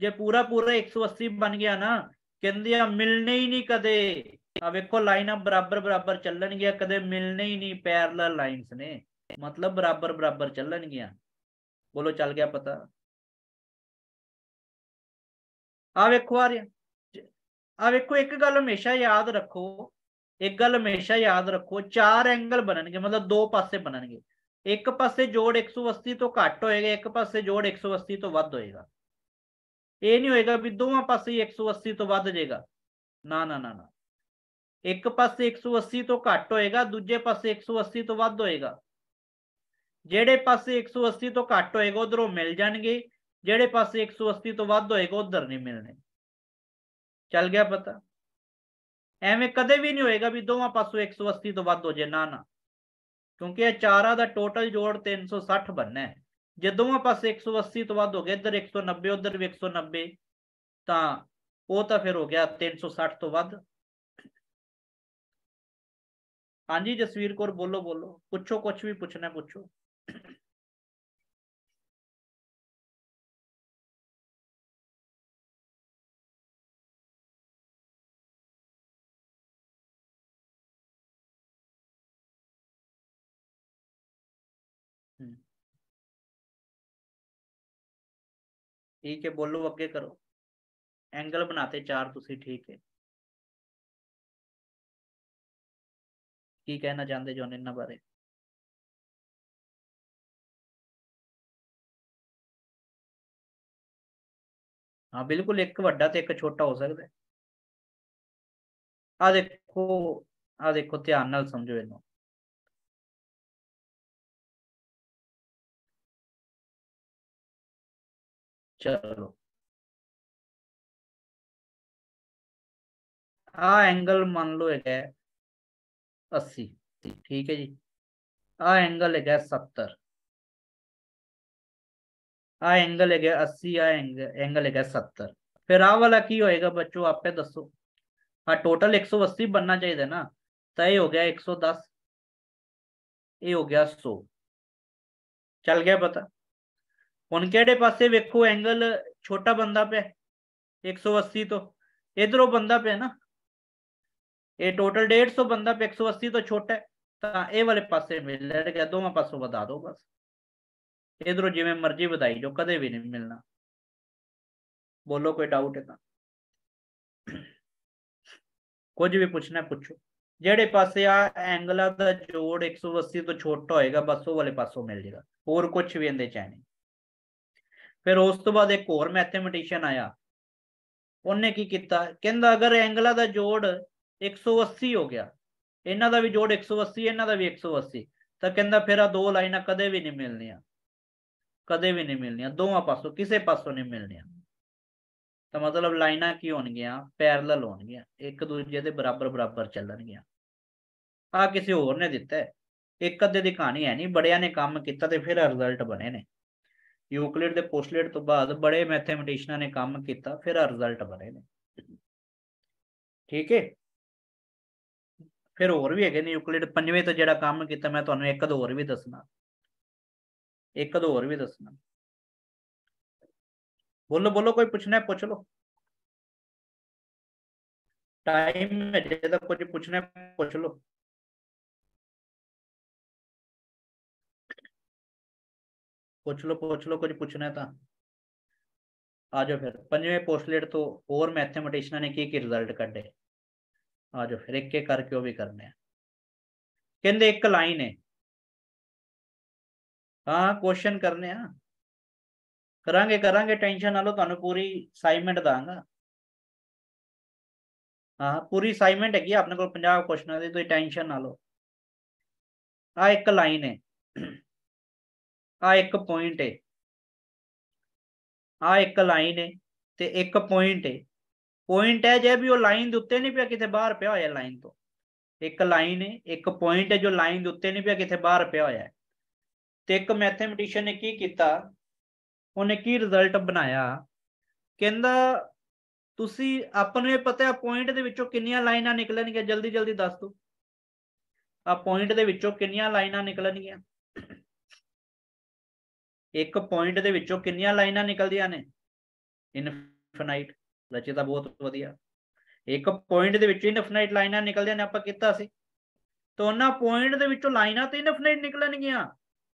जे पूरा पूरा 180 बन गया ना क्या मिलने ही नहीं कदे वेखो लाइना बराबर बराबर चलन गया कद मिलने ही नहीं पैरल लाइनस ने मतलब बराबर बराबर चलन गया बोलो चल गया पता आखो आ रहा आखो एक गल हमेशा याद रखो एक गल हमेशा याद रखो चार एंगल बन गए मतलब दो पासे बन गए एक पासे जोड़ एक सौ अस्सी तो घट होएगा एक पासे जोड़ एक सौ अस्सी तो वह होएगा यह नहीं होएगा भी दोवे पास ही एक सौ अस्सी तो वह जाएगा ना ना ना ना एक पास एक सौ अस्सी तो घट होएगा दूजे पासे एक सौ अस्सी तो वह होएगा जेडे पासे एक सौ अस्सी तो घट होएगा उधरों मिल जाएंगे जेडे पास एक सौ अस्सी तो वह होएगा उधर नहीं मिलने चल गया पता एवं कदम भी नहीं होगा भी दोवे पासो एक सौ अस्सी तो वो जे ना ना क्योंकि चारा का टोटल जोड़ तीन सौ सठ बनना है जो दोवे पास एक सौ अस्सी तो वो गए इधर एक सौ नब्बे उधर भी एक सौ नब्बे तो वह तो फिर हो गया तीन सौ सठ तो वह हाँ जी जसवीर कौर बोलो बोलो पुछो कुछ भी पूछना पुछो ਠੀਕ ਹੈ ਬੋਲੋ ਅੱਗੇ ਕਰੋ ਐਂਗਲ ਬਣਾਤੇ ਚਾਰ ਤੁਸੀਂ ਠੀਕ ਹੈ ਕੀ ਕਹਿਣਾ ਚਾਹੁੰਦੇ ਜੋ ਇਹਨਾਂ ਬਾਰੇ ਹਾਂ ਬਿਲਕੁਲ ਇੱਕ ਵੱਡਾ ਤੇ ਇੱਕ ਛੋਟਾ ਹੋ ਸਕਦਾ ਆ ਦੇਖੋ ਆ ਦੇਖੋ ਧਿਆਨ ਨਾਲ ਸਮਝੋ ਇਹਨੂੰ चलो आ एंगल मान लो एक है अस्सी ठीक है जी आ एंगल है सत्तर आ एंगल है अस्सी आ एंगल है सत्तर फिर आ वाला की होएगा बच्चों आप पे दसो हाँ टोटल एक सौ अस्सी बनना चाहिए ना तय तो हो गया एक सौ दस ये हो गया सौ चल गया पता ਹੁਣ ਕਿਹੜੇ ਪਾਸੇ ਵੇਖੋ ਐਂਗਲ ਛੋਟਾ ਬੰਦਾ ਪਿਆ 180 ਤੋਂ ਇਧਰੋਂ ਬੰਦਾ ਪਿਆ ਨਾ ਇਹ ਟੋਟਲ 150 ਬੰਦਾ ਪਿਆ 180 ਤੋਂ ਛੋਟਾ ਹੈ ਤਾਂ ਇਹ ਵਾਲੇ ਪਾਸੇ ਮਿਲ ਕਿ ਦੋਵਾਂ ਪਾਸੋਂ ਵਧਾ ਦਿਓ ਬਸ ਇਧਰੋਂ ਜਿਵੇਂ ਮਰਜ਼ੀ ਵਧਾਈ ਜੋ ਕਦੇ ਵੀ ਨਹੀਂ ਮਿਲਣਾ ਬੋਲੋ ਕੋਈ ਡਾਊਟ ਹੈ ਤਾਂ ਕੁਝ ਵੀ ਪੁੱਛਣਾ ਪੁੱਛੋ ਜਿਹੜੇ ਪਾਸੇ ਆ ਐਂਗਲਾਂ ਦਾ ਜੋੜ 180 ਤੋਂ ਛੋਟਾ ਹੋਏਗਾ ਬਸ ਉਹ ਵਾਲੇ ਪਾਸੋਂ ਮਿਲ ਜੇਗਾ ਹੋਰ ਕੁਝ ਵੀ ਇਹਦੇ ਚ ਨਹੀਂ ਫਿਰ ਉਸ ਤੋਂ ਬਾਅਦ ਇੱਕ ਹੋਰ ਮੈਥਮੈਟੀਸ਼ੀਅਨ ਆਇਆ ਉਹਨੇ ਕੀ ਕੀਤਾ ਕਹਿੰਦਾ ਅਗਰ ਐਂਗਲਾਂ ਦਾ ਜੋੜ 180 ਹੋ ਗਿਆ ਇਹਨਾਂ ਦਾ ਵੀ ਜੋੜ 180 ਇਹਨਾਂ ਦਾ ਵੀ 180 ਤਾਂ ਕਹਿੰਦਾ ਫਿਰ ਆ ਦੋ ਲਾਈਨਾਂ ਕਦੇ ਵੀ ਨਹੀਂ ਮਿਲਣੀਆਂ ਕਦੇ ਵੀ ਨਹੀਂ ਮਿਲਣੀਆਂ ਦੋਵਾਂ ਪਾਸੋਂ ਕਿਸੇ ਪਾਸੋਂ ਨਹੀਂ ਮਿਲਣੀਆਂ ਤਾਂ ਮਤਲਬ ਲਾਈਨਾਂ ਕੀ ਹੋਣਗੀਆਂ ਪੈਰਲਲ ਹੋਣਗੀਆਂ ਇੱਕ ਦੂਜੇ ਦੇ ਬਰਾਬਰ ਬਰਾਬਰ ਚੱਲਣਗੀਆਂ ਆ ਕਿਸੇ ਹੋਰ ਨੇ ਦਿੱਤਾ ਇੱਕ ਅੱਧੇ ਦੀ ਕਹਾਣੀ ਹੈ ਨਹੀਂ ਬੜਿਆਂ ਨੇ ਕੰਮ ਕੀਤਾ ਤੇ ਫਿਰ ਰਿਜ਼ਲਟ ਬਣੇ ਨੇ ਯੂਕਲਿਡ ਦੇ ਪੋਸਟਲੇਟ ਤੋਂ ਬਾਅਦ ਬੜੇ ਮੈਥਮੈਟਿਸ਼ੀਅਨਾਂ ਨੇ ਕੰਮ ਕੀਤਾ ਫਿਰ ਆ ਰਿਜ਼ਲਟ ਬਣੇ ਨੇ ਠੀਕ ਹੈ ਫਿਰ ਹੋਰ ਵੀ ਹੈਗੇ ਨੇ ਯੂਕਲਿਡ ਪੰਜਵੇਂ ਤੋਂ ਜਿਹੜਾ ਕੰਮ ਕੀਤਾ ਮੈਂ ਤੁਹਾਨੂੰ ਇੱਕ ਦੋ ਹੋਰ ਵੀ ਦੱਸਣਾ ਇੱਕ ਦੋ ਹੋਰ ਵੀ ਦੱਸਣਾ ਬੋਲੋ ਬੋਲੋ ਕੋਈ ਪੁੱਛਣਾ ਪੁੱਛ ਲਓ ਟਾਈਮ ਹੈ ਜੇ ਤਾਂ ਕੁਝ ਪੁੱਛਣਾ ਪੁੱਛ ਲਓ ਪੁੱਛ ਲਓ ਪੁੱਛ ਲਓ ਕੁਝ ਪੁੱਛਣਾ ਤਾਂ ਆ ਜਾਓ ਫਿਰ ਪੰਜਵੇਂ ਪੋਸਟਲੇਟ ਤੋਂ ਹੋਰ ਮੈਥਮੈਟਿਸ਼ੀਅਨਾਂ ਨੇ ਕੀ ਕੀ ਰਿਜ਼ਲਟ ਕੱਢੇ ਆ ਜਾਓ ਫਿਰ ਇੱਕ ਇੱਕ ਕਰਕੇ ਉਹ ਵੀ ਕਰਨੇ ਆ ਕਹਿੰਦੇ ਇੱਕ ਲਾਈਨ ਹੈ ਹਾਂ ਕੁਐਸਚਨ ਕਰਨੇ ਆ ਕਰਾਂਗੇ ਕਰਾਂਗੇ ਟੈਨਸ਼ਨ ਨਾ ਲਓ ਤੁਹਾਨੂੰ ਪੂਰੀ ਅਸਾਈਨਮੈਂਟ ਦਾਂਗਾ ਹਾਂ ਪੂਰੀ ਅਸਾਈਨਮੈਂਟ ਹੈਗੀ ਆਪਣੇ ਕੋਲ 50 ਕੁਐਸਚਨਾਂ ਦੀ ਤੁਸੀਂ ਟੈਨਸ਼ਨ ਨਾ ਲਓ ਆ ਇੱਕ ਲਾਈਨ ਹੈ ਆ ਇੱਕ ਪੁਆਇੰਟ ਹੈ ਆ ਇੱਕ ਲਾਈਨ ਹੈ ਤੇ ਇੱਕ ਪੁਆਇੰਟ ਹੈ ਪੁਆਇੰਟ ਹੈ ਜੇ ਵੀ ਉਹ ਲਾਈਨ ਦੇ ਉੱਤੇ ਨਹੀਂ ਪਿਆ ਕਿਤੇ ਬਾਹਰ ਪਿਆ ਹੋਇਆ ਲਾਈਨ ਤੋਂ ਇੱਕ ਲਾਈਨ ਹੈ ਇੱਕ ਪੁਆਇੰਟ ਹੈ ਜੋ ਲਾਈਨ ਦੇ ਉੱਤੇ ਨਹੀਂ ਪਿਆ ਕਿਤੇ ਬਾਹਰ ਪਿਆ ਹੋਇਆ ਹੈ ਤੇ ਇੱਕ ਮੈਥਮੈਟਿਸ਼ੀਅਨ ਨੇ ਕੀ ਕੀਤਾ ਉਹਨੇ ਕੀ ਰਿਜ਼ਲਟ ਬਣਾਇਆ ਕਹਿੰਦਾ ਤੁਸੀਂ ਆਪਾਂ ਨੂੰ ਇਹ ਪਤਾ ਹੈ ਪੁਆਇੰਟ ਦੇ ਵਿੱਚੋਂ ਕਿੰਨੀਆਂ ਲਾਈਨਾਂ ਨਿਕਲਣਗੀਆਂ ਜਲਦੀ ਜਲਦੀ ਦੱਸ ਦਿਓ ਆ ਪੁਆਇੰਟ ਦੇ ਵਿੱਚੋਂ ਕਿੰਨੀਆਂ ਲਾਈਨਾਂ ਨਿਕਲਣਗੀਆਂ ਇੱਕ ਪੁਆਇੰਟ ਦੇ ਵਿੱਚੋਂ ਕਿੰਨੀਆਂ ਲਾਈਨਾਂ ਨਿਕਲਦੀਆਂ ਨੇ ਇਨਫਿਨਾਈਟ ਰਚਿਤਾ ਬਹੁਤ ਵਧੀਆ ਇੱਕ ਪੁਆਇੰਟ ਦੇ ਵਿੱਚੋਂ ਇਨਫਿਨਾਈਟ ਲਾਈਨਾਂ ਨਿਕਲਦੀਆਂ ਨੇ ਆਪਾਂ ਕੀਤਾ ਸੀ ਤਾਂ ਉਹਨਾਂ ਪੁਆਇੰਟ ਦੇ ਵਿੱਚੋਂ ਲਾਈਨਾਂ ਤੇ ਇਨਫਿਨਾਈਟ ਨਿਕਲਣਗੀਆਂ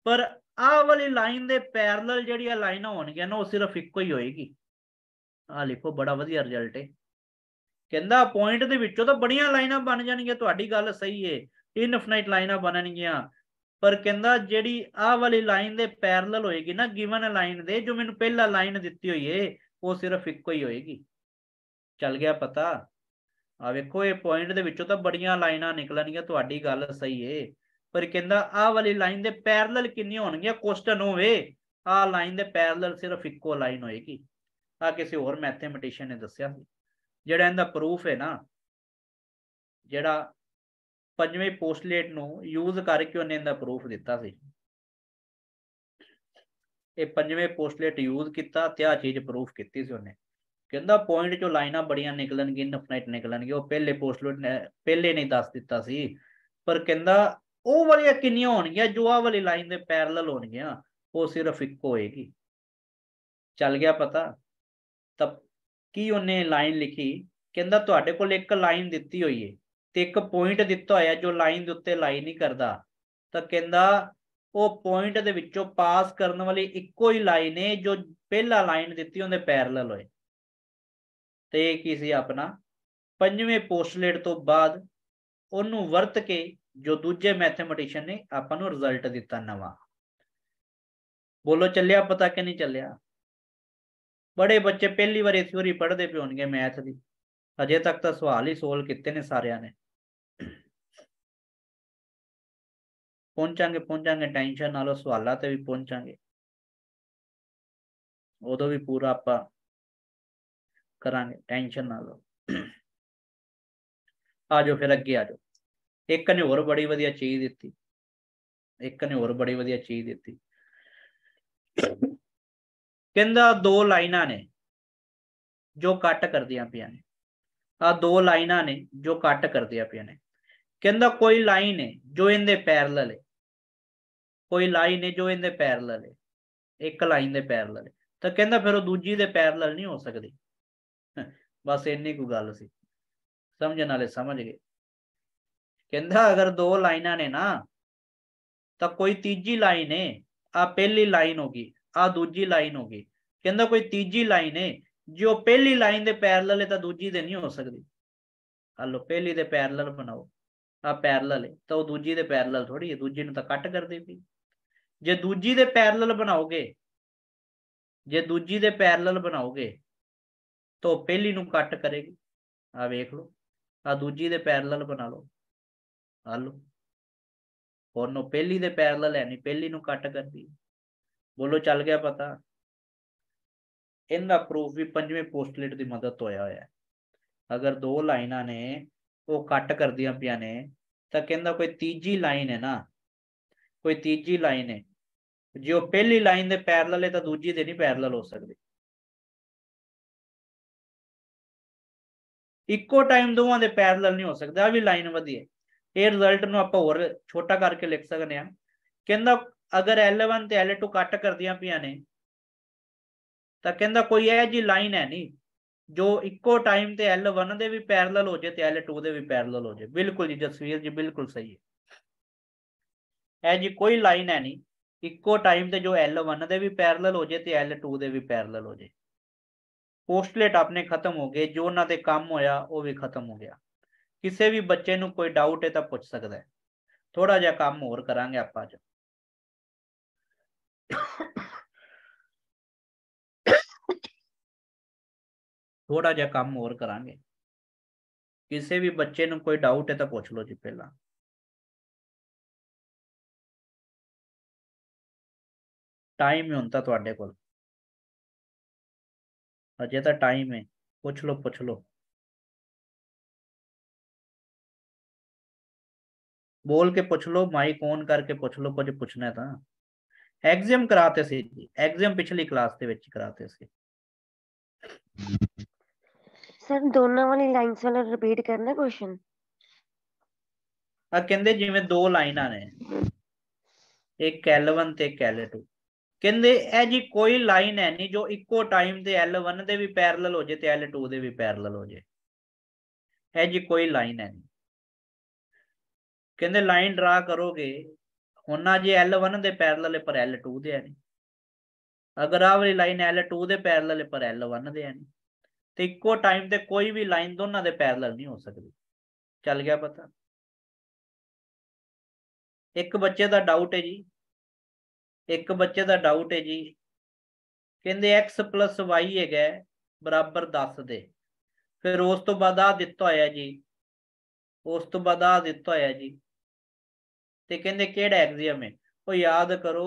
ਪਰ ਆਹ ਵਾਲੀ ਲਾਈਨ ਦੇ ਪੈਰਲਲ ਜਿਹੜੀਆਂ ਲਾਈਨਾਂ ਹੋਣਗੀਆਂ ਨਾ ਉਹ ਸਿਰਫ ਇੱਕੋ ਹੀ ਹੋਏਗੀ ਆ ਲਿਖੋ ਬੜਾ ਵਧੀਆ ਰਿਜ਼ਲਟ ਹੈ ਕਹਿੰਦਾ ਪੁਆਇੰਟ ਦੇ ਵਿੱਚੋਂ ਤਾਂ ਬੜੀਆਂ ਲਾਈਨਾਂ ਬਣ ਜਾਣਗੀਆਂ ਤੁਹਾਡੀ ਗੱਲ ਸਹੀ ਏ ਇਨਫਿਨਾਈਟ ਲਾਈਨਾਂ ਬਣਨਗੀਆਂ ਪਰ ਕਹਿੰਦਾ ਜਿਹੜੀ ਆਹ ਵਾਲੀ ਲਾਈਨ ਦੇ ਪੈਰਲਲ ਹੋਏਗੀ ਨਾ ਗਿਵਨ ਲਾਈਨ ਦੇ ਜੋ ਮੈਨੂੰ ਪਹਿਲਾ ਲਾਈਨ ਦਿੱਤੀ ਹੋਈ ਏ ਉਹ ਸਿਰਫ ਇੱਕੋ ਹੀ ਹੋਏਗੀ ਚੱਲ ਗਿਆ ਪਤਾ ਆ ਵੇਖੋ ਇਹ ਪੁਆਇੰਟ ਦੇ ਵਿੱਚੋਂ ਤਾਂ ਬੜੀਆਂ ਲਾਈਨਾਂ ਨਿਕਲਣਗੀਆਂ ਤੁਹਾਡੀ ਗੱਲ ਸਹੀ ਏ ਪਰ ਕਹਿੰਦਾ ਆਹ ਵਾਲੀ ਲਾਈਨ ਦੇ ਪੈਰਲਲ ਕਿੰਨੀ ਹੋਣਗੀਆਂ ਕੁਐਸਚਨ ਹੋਵੇ ਆਹ ਲਾਈਨ ਦੇ ਪੈਰਲਲ ਸਿਰਫ ਇੱਕੋ ਲਾਈਨ ਹੋਏਗੀ ਆ ਕਿਸੇ ਹੋਰ ਮੈਥਮੈਟਿਸ਼ੀਅਨ ਨੇ ਦੱਸਿਆ ਸੀ ਜਿਹੜਾ ਇਹਦਾ ਪ੍ਰੂਫ ਹੈ ਨਾ ਜਿਹੜਾ ਪੰਜਵੇਂ ਪੋਸਟਲੇਟ ਨੂੰ ਯੂਜ਼ ਕਰਕੇ ਉਹਨੇ ਇਹਦਾ ਪ੍ਰੂਫ ਦਿੱਤਾ ਸੀ ਇਹ ਪੰਜਵੇਂ ਪੋਸਟਲੇਟ ਯੂਜ਼ ਕੀਤਾ ਤੇ ਆ ਚੀਜ਼ ਪ੍ਰੂਫ ਕੀਤੀ ਸੀ ਉਹਨੇ ਕਹਿੰਦਾ ਪੁਆਇੰਟ ਚੋਂ ਲਾਈਨਾਂ ਬੜੀਆਂ ਨਿਕਲਣਗੀਆਂ ਇਨਫਿਨਿਟ ਨਿਕਲਣਗੀਆਂ ਉਹ ਪਹਿਲੇ ਪੋਸਟਲੇਟ ਨੇ ਪਹਿਲੇ ਨਹੀਂ ਦੱਸ ਦਿੱਤਾ ਸੀ ਪਰ ਕਹਿੰਦਾ ਉਹ ਵਾਲੀਆਂ ਕਿੰਨੀਆਂ ਹੋਣਗੀਆਂ ਜੋ ਆ ਵਾਲੀ ਲਾਈਨ ਦੇ ਪੈਰਲਲ ਹੋਣਗੀਆਂ ਉਹ ਸਿਰਫ ਇੱਕ ਹੋਏਗੀ ਚੱਲ ਗਿਆ ਪਤਾ ਤਾਂ ਕੀ ਉਹਨੇ ਲਾਈਨ ਲਿਖੀ ਕਹਿੰਦਾ ਤੁਹਾਡੇ ਕੋਲ ਇੱਕ ਲਾਈਨ ਦਿੱਤੀ ਹੋਈ ਏ ਤੇ ਇੱਕ ਪੁਆਇੰਟ ਦਿੱਤਾ ਹੋਇਆ ਜੋ ਲਾਈਨ ਦੇ ਉੱਤੇ ਲਾਈ ਨਹੀਂ ਕਰਦਾ ਤਾਂ ਕਹਿੰਦਾ ਉਹ ਪੁਆਇੰਟ ਦੇ ਵਿੱਚੋਂ ਪਾਸ ਕਰਨ ਵਾਲੀ ਇੱਕੋ ਹੀ ਲਾਈਨ ਹੈ ਜੋ ਪਹਿਲਾ ਲਾਈਨ ਦਿੱਤੀ ਉਹਦੇ ਪੈਰਲਲ ਹੋਏ ਤੇ ਇਹ ਕੀ ਸੀ ਆਪਣਾ ਪੰਜਵੇਂ ਪੋਸਟਲੇਟ ਤੋਂ ਬਾਅਦ ਉਹਨੂੰ ਵਰਤ ਕੇ ਜੋ ਦੂਜੇ ਮੈਥਮੈਟਿਸ਼ੀਅਨ ਨੇ ਆਪਾਂ ਨੂੰ ਰਿਜ਼ਲਟ ਦਿੱਤਾ ਨਵਾਂ ਬੋਲੋ ਚੱਲਿਆ ਪਤਾ ਕਿ ਨਹੀਂ ਚੱਲਿਆ ਬੜੇ ਬੱਚੇ ਪਹਿਲੀ ਵਾਰ ਥਿਉਰੀ ਪੜ੍ਹਦੇ ਪਏ ਹੋਣਗੇ ਮੈਥ ਦੀ ਅਜੇ ਤੱਕ ਤਾਂ ਸਵਾਲ ਹੀ ਸੋਲ ਕੀਤੇ ਨੇ ਸਾਰਿਆਂ ਨੇ ਪਹੁੰਚਾਂਗੇ ਪਹੁੰਚਾਂਗੇ ਟੈਨਸ਼ਨ ਨਾਲੋਂ ਸਵਾਲਾਂ ਤੇ ਵੀ ਪਹੁੰਚਾਂਗੇ ਉਦੋਂ ਵੀ ਪੂਰਾ ਆਪਾਂ ਕਰਾਂਗੇ ਟੈਨਸ਼ਨ ਨਾਲ ਆ ਆਜੋ ਫਿਰ ਅੱਗੇ ਆਜੋ ਇੱਕ ਨੇ ਹੋਰ ਬੜੀ ਵਧੀਆ ਚੀਜ਼ ਦਿੱਤੀ ਇੱਕ ਨੇ ਹੋਰ ਬੜੀ ਵਧੀਆ ਚੀਜ਼ ਦਿੱਤੀ ਕਹਿੰਦਾ ਦੋ ਲਾਈਨਾਂ ਨੇ ਜੋ ਕੱਟ ਕਰਦੀਆਂ ਪਿਆ ਨੇ ਆ ਦੋ ਲਾਈਨਾਂ ਨੇ ਜੋ ਕੱਟ ਕਰਦੀਆਂ ਪਿਆ ਨੇ ਕਹਿੰਦਾ ਕੋਈ ਲਾਈਨ ਹੈ ਜੋ ਇਹਦੇ ਪੈਰਲਲ ਹੈ ਕੋਈ ਲਾਈਨ ਹੈ ਜੋ ਇਹਦੇ ਪੈਰਲਲ ਹੈ ਇੱਕ ਲਾਈਨ ਦੇ ਪੈਰਲਲ ਹੈ ਤਾਂ ਕਹਿੰਦਾ ਫਿਰ ਉਹ ਦੂਜੀ ਦੇ ਪੈਰਲਲ ਨਹੀਂ ਹੋ ਸਕਦੀ ਬਸ ਇੰਨੀ ਕੁ ਗੱਲ ਸੀ ਸਮਝਣ ਵਾਲੇ ਸਮਝ ਗਏ ਕਹਿੰਦਾ ਅਗਰ ਦੋ ਲਾਈਨਾਂ ਨੇ ਨਾ ਤਾਂ ਕੋਈ ਤੀਜੀ ਲਾਈਨ ਹੈ ਆ ਪਹਿਲੀ ਲਾਈਨ ਹੋਗੀ ਆ ਦੂਜੀ ਲਾਈਨ ਹੋਗੀ ਕਹਿੰਦਾ ਕੋਈ ਤੀਜੀ ਲਾਈਨ ਹੈ ਜੋ ਪਹਿਲੀ ਲਾਈਨ ਦੇ ਪੈਰਲਲ ਹੈ ਤਾਂ ਦੂਜੀ ਦੇ ਨਹੀਂ ਹੋ ਸਕਦੀ ਆ ਲੋ ਪਹਿਲੀ ਦੇ ਪੈਰਲਲ ਬਣਾਓ ਆ ਪੈਰਲਲ ਹੈ ਤਾਂ ਉਹ ਦੂਜੀ ਦੇ ਪੈਰਲਲ ਥੋੜੀ ਹੈ ਦੂਜੀ ਨੂੰ ਤਾਂ ਕੱਟ ਕਰਦੇ ਵੀ ਜੇ ਦੂਜੀ ਦੇ ਪੈਰਲਲ ਬਣਾਓਗੇ ਜੇ ਦੂਜੀ ਦੇ ਪੈਰਲਲ ਬਣਾਓਗੇ ਤਾਂ ਪਹਿਲੀ ਨੂੰ ਕੱਟ ਕਰੇਗੀ ਆ ਵੇਖ ਲਓ ਆ ਦੂਜੀ ਦੇ ਪੈਰਲਲ ਬਣਾ ਲਓ ਆ ਲਓ ਹੁਣ ਪਹਿਲੀ ਦੇ ਪੈਰਲਲ ਹੈ ਨਹੀਂ ਪਹਿਲੀ ਨੂੰ ਕੱਟ ਕਰਦੀ ਬੋਲੋ ਚੱਲ ਗਿਆ ਪਤਾ ਇਹਦਾ ਪ੍ਰੂਫ ਵੀ ਪੰਜਵੇਂ ਪੋਸਟਲੇਟ ਦੀ ਮਦਦ ਤੋਂ ਆਇਆ ਹੋਇਆ ਅਗਰ ਦੋ ਲਾਈਨਾਂ ਨੇ ਉਹ ਕੱਟ ਕਰਦੀਆਂ ਪਿਆ ਨੇ ਤਾਂ ਕਹਿੰਦਾ ਕੋਈ ਤੀਜੀ ਲਾਈਨ ਹੈ ਨਾ ਕੋਈ ਤੀਜੀ ਲਾਈਨ ਹੈ ਜੇ ਉਹ ਪਹਿਲੀ ਲਾਈਨ ਦੇ ਪੈਰਲਲ ਹੈ ਤਾਂ ਦੂਜੀ ਦੇ ਨਹੀਂ ਪੈਰਲਲ ਹੋ ਸਕਦੇ ਇੱਕੋ ਟਾਈਮ ਦੋਵਾਂ ਦੇ ਪੈਰਲਲ ਨਹੀਂ ਹੋ ਸਕਦਾ ਆ ਵੀ ਲਾਈਨ ਵਧੀਆ ਇਹ ਰਿਜ਼ਲਟ ਨੂੰ ਆਪਾਂ ਹੋਰ ਛੋਟਾ ਕਰਕੇ ਲਿਖ ਸਕਦੇ ਆ ਕਹਿੰਦਾ ਅਗਰ L1 ਤੇ L2 ਕੱਟ ਕਰਦੀਆਂ ਪਈਆਂ ਨੇ ਤਾਂ ਕਹਿੰਦਾ ਕੋਈ ਇਹ ਜੀ ਲਾਈਨ ਹੈ ਨਹੀਂ ਜੋ ਇੱਕੋ ਟਾਈਮ ਤੇ L1 ਦੇ ਵੀ ਪੈਰਲਲ ਹੋ ਜੇ ਤੇ L2 ਦੇ ਵੀ ਪੈਰਲਲ ਹੋ ਜੇ ਬਿਲਕੁਲ ਜੀ ਜਸਵੀਰ ਜੀ ਬਿਲਕੁਲ ਸਹੀ ਹੈ ਇਹ ਜੀ ਕੋਈ ਲਾਈਨ ਹੈ ਨਹੀਂ ਇੱਕੋ ਟਾਈਮ ਤੇ ਜੋ L1 ਦੇ ਵੀ ਪੈਰਲਲ ਹੋ ਜੇ ਤੇ L2 ਦੇ ਵੀ ਪੈਰਲਲ ਹੋ ਜੇ ਪੋਸਟਲੇਟ ਆਪਣੇ ਖਤਮ ਹੋ ਗਏ ਜੋ ਉਹਨਾਂ ਤੇ ਕੰਮ ਹੋਇਆ ਉਹ ਵੀ ਖਤਮ ਹੋ ਗਿਆ ਕਿਸੇ ਵੀ ਬੱਚੇ ਨੂੰ ਕੋਈ ਡਾਊਟ ਹੈ ਤਾਂ ਪੁੱਛ ਸਕਦਾ ਹੈ ਥੋੜਾ ਜਿਹਾ ਕੰਮ ਹੋਰ ਕਰਾਂਗੇ ਆਪਾਂ ਅੱਜ ਥੋੜਾ ਜਿਹਾ ਕੰਮ ਹੋਰ ਕਰਾਂਗੇ ਕਿਸੇ ਵੀ ਬੱਚੇ ਨੂੰ ਕੋਈ ਡਾਊਟ ਹੈ ਤਾਂ ਪੁੱਛ ਲਓ ਜੀ ਪਹਿਲਾਂ ਟਾਈਮ ਹੀ ਹੁੰਦਾ ਤੁਹਾਡੇ ਕੋਲ ਅਜੇ ਤਾਂ ਟਾਈਮ ਹੈ ਪੁੱਛ ਲਓ ਪੁੱਛ ਲਓ ਬੋਲ ਕੇ ਪੁੱਛ ਲਓ ਮਾਈਕ ਔਨ ਕਰਕੇ ਪੁੱਛ ਲਓ ਕੁਝ ਪੁੱਛਣਾ ਤਾਂ ਐਗਜ਼ਾਮ ਕਰਾਤੇ ਸੀ ਜੀ ਐਗਜ਼ਾਮ ਪਿਛਲੀ ਕਲਾਸ ਦੇ ਵਿੱਚ ਕਰਾਤੇ ਸੀ ਸਰ ਦੋਨਾਂ ਵਾਲੀ ਲਾਈਨਸ ਵਾਲਾ ਰਿਪੀਟ ਕਰਨਾ ਕੁਐਸਚਨ ਆ ਕਹਿੰਦੇ ਜਿਵੇਂ ਦੋ ਲਾਈਨਾਂ ਨੇ ਇੱਕ ਕੈਲਵਨ ਤੇ ਕੈਲਟੂ ਕਹਿੰਦੇ ਇਹ ਜੀ ਕੋਈ ਲਾਈਨ ਹੈ ਨਹੀਂ ਜੋ ਇੱਕੋ ਟਾਈਮ ਤੇ L1 ਦੇ ਵੀ ਪੈਰਲਲ ਹੋ ਜੇ ਤੇ L2 ਦੇ ਵੀ ਪੈਰਲਲ ਹੋ ਜੇ ਹੈ ਜੀ ਕੋਈ ਲਾਈਨ ਹੈ ਨਹੀਂ ਕਹਿੰਦੇ ਲਾਈਨ ਡਰਾ ਕਰੋਗੇ ਹੁਣ ਜੇ L1 ਦੇ ਪੈਰਲਲ ਹੈ ਪਰ L2 ਦੇ ਹੈ ਨਹੀਂ ਅਗਰ ਆ ਵਾਲੀ ਲਾਈਨ L2 ਦੇ ਪੈਰਲਲ ਹੈ ਪਰ L1 ਦੇ ਹੈ ਨਹੀਂ ਤੇ ਇੱਕੋ ਟਾਈਮ ਤੇ ਕੋਈ ਵੀ ਲਾਈਨ ਦੋਨਾਂ ਦੇ ਪੈਰਲਲ ਨਹੀਂ ਹੋ ਸਕਦੀ ਚੱਲ ਗਿਆ ਪਤਾ ਇੱਕ ਬੱਚੇ ਦਾ ਡਾਊਟ ਹੈ ਜੀ ਇੱਕ ਬੱਚੇ ਦਾ ਡਾਊਟ ਹੈ ਜੀ ਕਹਿੰਦੇ x y ਹੈਗਾ ਬਰਾਬਰ 10 ਦੇ ਫਿਰ ਉਸ ਤੋਂ ਬਾਅਦ ਆ ਦਿੱਤਾ ਹੋਇਆ ਜੀ ਉਸ ਤੋਂ ਬਾਅਦ ਆ ਦਿੱਤਾ ਹੋਇਆ ਜੀ ਤੇ ਕਹਿੰਦੇ ਕਿਹੜਾ ਐਕਸੀਅਮ ਹੈ ਉਹ ਯਾਦ ਕਰੋ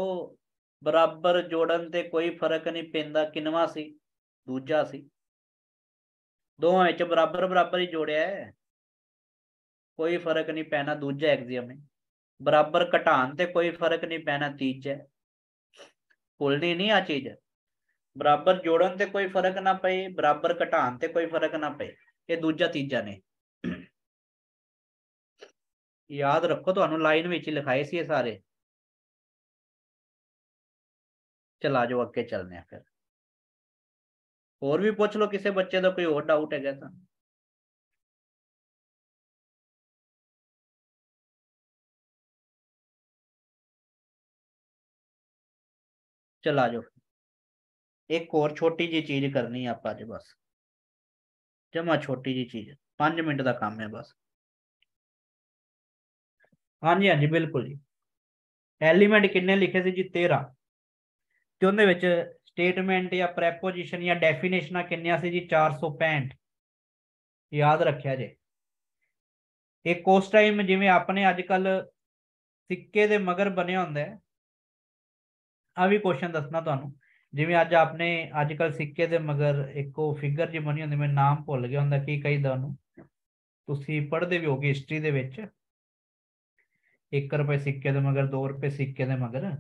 ਬਰਾਬਰ ਜੋੜਨ ਤੇ ਕੋਈ ਫਰਕ ਨਹੀਂ ਪੈਂਦਾ ਕਿਨਵਾ ਸੀ ਦੂਜਾ ਸੀ ਦੋਵਾਂ ਵਿੱਚ ਬਰਾਬਰ ਬਰਾਬਰ ਹੀ ਜੋੜਿਆ ਹੈ ਕੋਈ ਫਰਕ ਨਹੀਂ ਪੈਣਾ ਦੂਜਾ ਐਕਸੀਅਮ ਹੈ ਬਰਾਬਰ ਘਟਾਣ ਤੇ ਕੋਈ ਫਰਕ ਨਹੀਂ ਪੈਣਾ ਤੀਜਾ ਭੁੱਲਣੀ ਨਹੀਂ ਆ ਚੀਜ਼ ਬਰਾਬਰ ਜੋੜਨ ਤੇ ਕੋਈ ਫਰਕ ਨਾ ਪਏ ਬਰਾਬਰ ਘਟਾਉਣ ਤੇ ਕੋਈ ਫਰਕ ਨਾ ਪਏ ਇਹ ਦੂਜਾ ਤੀਜਾ ਨੇ ਯਾਦ ਰੱਖੋ ਤੁਹਾਨੂੰ ਲਾਈਨ ਵਿੱਚ ਲਿਖਾਏ ਸੀ ਇਹ ਸਾਰੇ ਚਲਾ ਜਾਓ ਅੱਗੇ ਚੱਲਨੇ ਆ ਫਿਰ ਹੋਰ ਵੀ ਪੁੱਛ ਲਓ ਕਿਸੇ ਬੱਚੇ ਦਾ ਕੋਈ ਹੋਰ ਡਾਊਟ ਹੈਗਾ ਤਾਂ ਚਲਾ ਆ ਜਾਓ ਇੱਕ ਹੋਰ ਛੋਟੀ ਜੀ ਚੀਜ਼ ਕਰਨੀ ਆਪਾਂ ਅੱਜ ਬਸ ਜਮਾ ਛੋਟੀ ਜੀ ਚੀਜ਼ 5 ਮਿੰਟ ਦਾ ਕੰਮ ਹੈ ਬਸ ਹਾਂਜੀ ਹਾਂਜੀ ਬਿਲਕੁਲ ਜੀ ਐਲੀਮੈਂਟ ਕਿੰਨੇ ਲਿਖੇ ਸੀ ਜੀ 13 ਤੇ ਉਹਦੇ ਵਿੱਚ ਸਟੇਟਮੈਂਟ ਜਾਂ ਪ੍ਰੈਪੋਜੀਸ਼ਨ ਜਾਂ ਡੈਫੀਨੇਸ਼ਨਾਂ ਕਿੰਨੀਆਂ ਸੀ ਜੀ 465 ਯਾਦ ਰੱਖਿਆ ਜੇ ਇੱਕ ਉਸ ਟਾਈਮ ਜਿਵੇਂ ਆਪਣੇ ਅੱਜ ਕੱਲ ਸਿੱਕੇ ਦੇ ਮਗਰ ਹੁੰਦਾ ਹੈ ਆ ਵੀ ਕੁਐਸਚਨ ਦੱਸਣਾ ਤੁਹਾਨੂੰ ਜਿਵੇਂ ਅੱਜ ਆਪਨੇ ਅੱਜ ਕੱਲ ਸਿੱਕੇ ਦੇ ਮਗਰ ਇੱਕੋ ਫਿਗਰ ਜਿਹੀ ਬਣੀ ਹੁੰਦੀ ਮੈਂ ਨਾਮ ਭੁੱਲ ਗਿਆ ਹੁੰਦਾ ਕੀ ਕਹੀਦਾ ਉਹਨੂੰ ਤੁਸੀਂ ਪੜ੍ਹਦੇ ਵੀ ਹੋਗੇ ਹਿਸਟਰੀ ਦੇ ਵਿੱਚ 1 ਰੁਪਏ ਸਿੱਕੇ ਦੇ ਮਗਰ 2 ਰੁਪਏ ਸਿੱਕੇ ਦੇ ਮਗਰ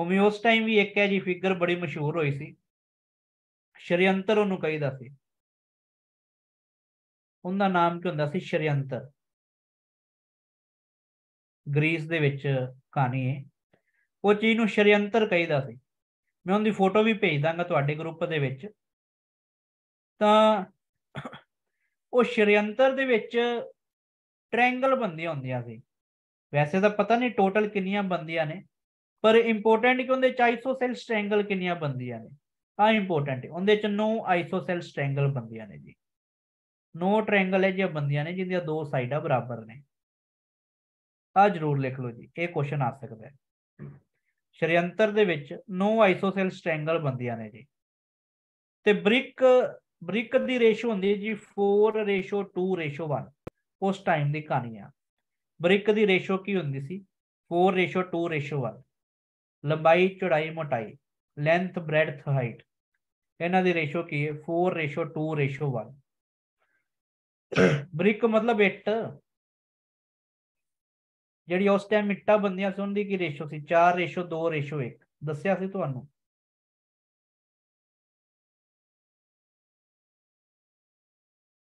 ਉਵੇਂ ਉਸ ਟਾਈਮ ਵੀ ਇੱਕ ਹੈ ਜੀ ਫਿਗਰ ਬੜੀ ਮਸ਼ਹੂਰ ਹੋਈ ਸੀ ਸ਼ਰੀਅੰਤਰ ਉਹਨੂੰ ਕਹੀਦਾ ਸੀ ਉਹਦਾ ਨਾਮ ਕੀ ਹੁੰਦਾ ਸੀ ਸ਼ਰੀਅੰਤਰ ਗ੍ਰੀਸ ਦੇ ਵਿੱਚ ਕਹਾਣੀ ਹੈ ਉਹ ਚੀਜ਼ ਨੂੰ ਸ਼ਰਯੰਤਰ ਕਹਿੰਦਾ ਸੀ ਮੈਂ ਉਹਦੀ ਫੋਟੋ ਵੀ ਭੇਜ ਦਾਂਗਾ ਤੁਹਾਡੇ ਗਰੁੱਪ ਦੇ ਵਿੱਚ ਤਾਂ ਉਹ ਸ਼ਰਯੰਤਰ ਦੇ ਵਿੱਚ ਟ੍ਰਾਇੰਗਲ ਬੰਦੀਆਂ ਹੁੰਦੀਆਂ ਸੀ ਵੈਸੇ ਤਾਂ ਪਤਾ ਨਹੀਂ ਟੋਟਲ ਕਿੰਨੀਆਂ ਬੰਦੀਆਂ ਨੇ ਪਰ ਇੰਪੋਰਟੈਂਟ ਕਿ ਉਹਦੇ 400 ਸੈਲਸ ਟ੍ਰਾਇੰਗਲ ਕਿੰਨੀਆਂ ਬੰਦੀਆਂ ਨੇ ਆ ਇੰਪੋਰਟੈਂਟ ਹੈ ਉਹਦੇ ਚ 9 ਆਈਸੋਸੈਲਸ ਟ੍ਰਾਇੰਗਲ ਬੰਦੀਆਂ ਨੇ ਜੀ 9 ਟ੍ਰਾਇੰਗਲ ਹੈ ਜੀ ਬੰਦੀਆਂ ਨੇ ਜਿਹਦੀਆਂ ਦੋ ਸਾਈਡਾਂ ਬਰਾਬਰ ਨੇ ਆ ਜਰੂਰ ਲਿਖ ਲਓ ਜੀ ਇਹ ਕੁਐਸਚਨ ਆ ਸਕਦਾ ਹੈ ਸ਼ਰਯੰਤਰ ਦੇ ਵਿੱਚ 9 ਆਈਸੋਸੈਲ ਸਟ੍ਰੈਂਗਲ ਬੰਦੀਆਂ ਨੇ ਜੀ ਤੇ ਬ੍ਰਿਕ ਬ੍ਰਿਕ ਦੀ ਰੇਸ਼ੋ ਹੁੰਦੀ ਹੈ ਜੀ 4 ਰੇਸ਼ੋ 2 ਰੇਸ਼ੋ 1 ਉਸ ਟਾਈਮ ਦੀ ਕਹਾਣੀ ਆ ਬ੍ਰਿਕ ਦੀ ਰੇਸ਼ੋ ਕੀ ਹੁੰਦੀ ਸੀ 4 ਰੇਸ਼ੋ 2 ਰੇਸ਼ੋ 1 ਲੰਬਾਈ ਚੌੜਾਈ ਮੋਟਾਈ ਲੈਂਥ ਬ੍ਰੈਡਥ ਹਾਈਟ ਇਹਨਾਂ ਦੀ ਰੇਸ਼ੋ ਕੀ ਹੈ 4 ਰੇਸ਼ੋ 2 ਰੇਸ਼ੋ 1 ਬ੍ਰਿਕ ਮਤਲਬ ਇੱਟ ਜਿਹੜੀ ਉਸ ਟਾਈਮ ਮਿੱਟਾ ਬੰਦੀਆਂ ਸੀ ਉਹਨਾਂ ਦੀ ਕੀ ਰੇਸ਼ੋ ਸੀ 4:2:1 ਦੱਸਿਆ ਸੀ ਤੁਹਾਨੂੰ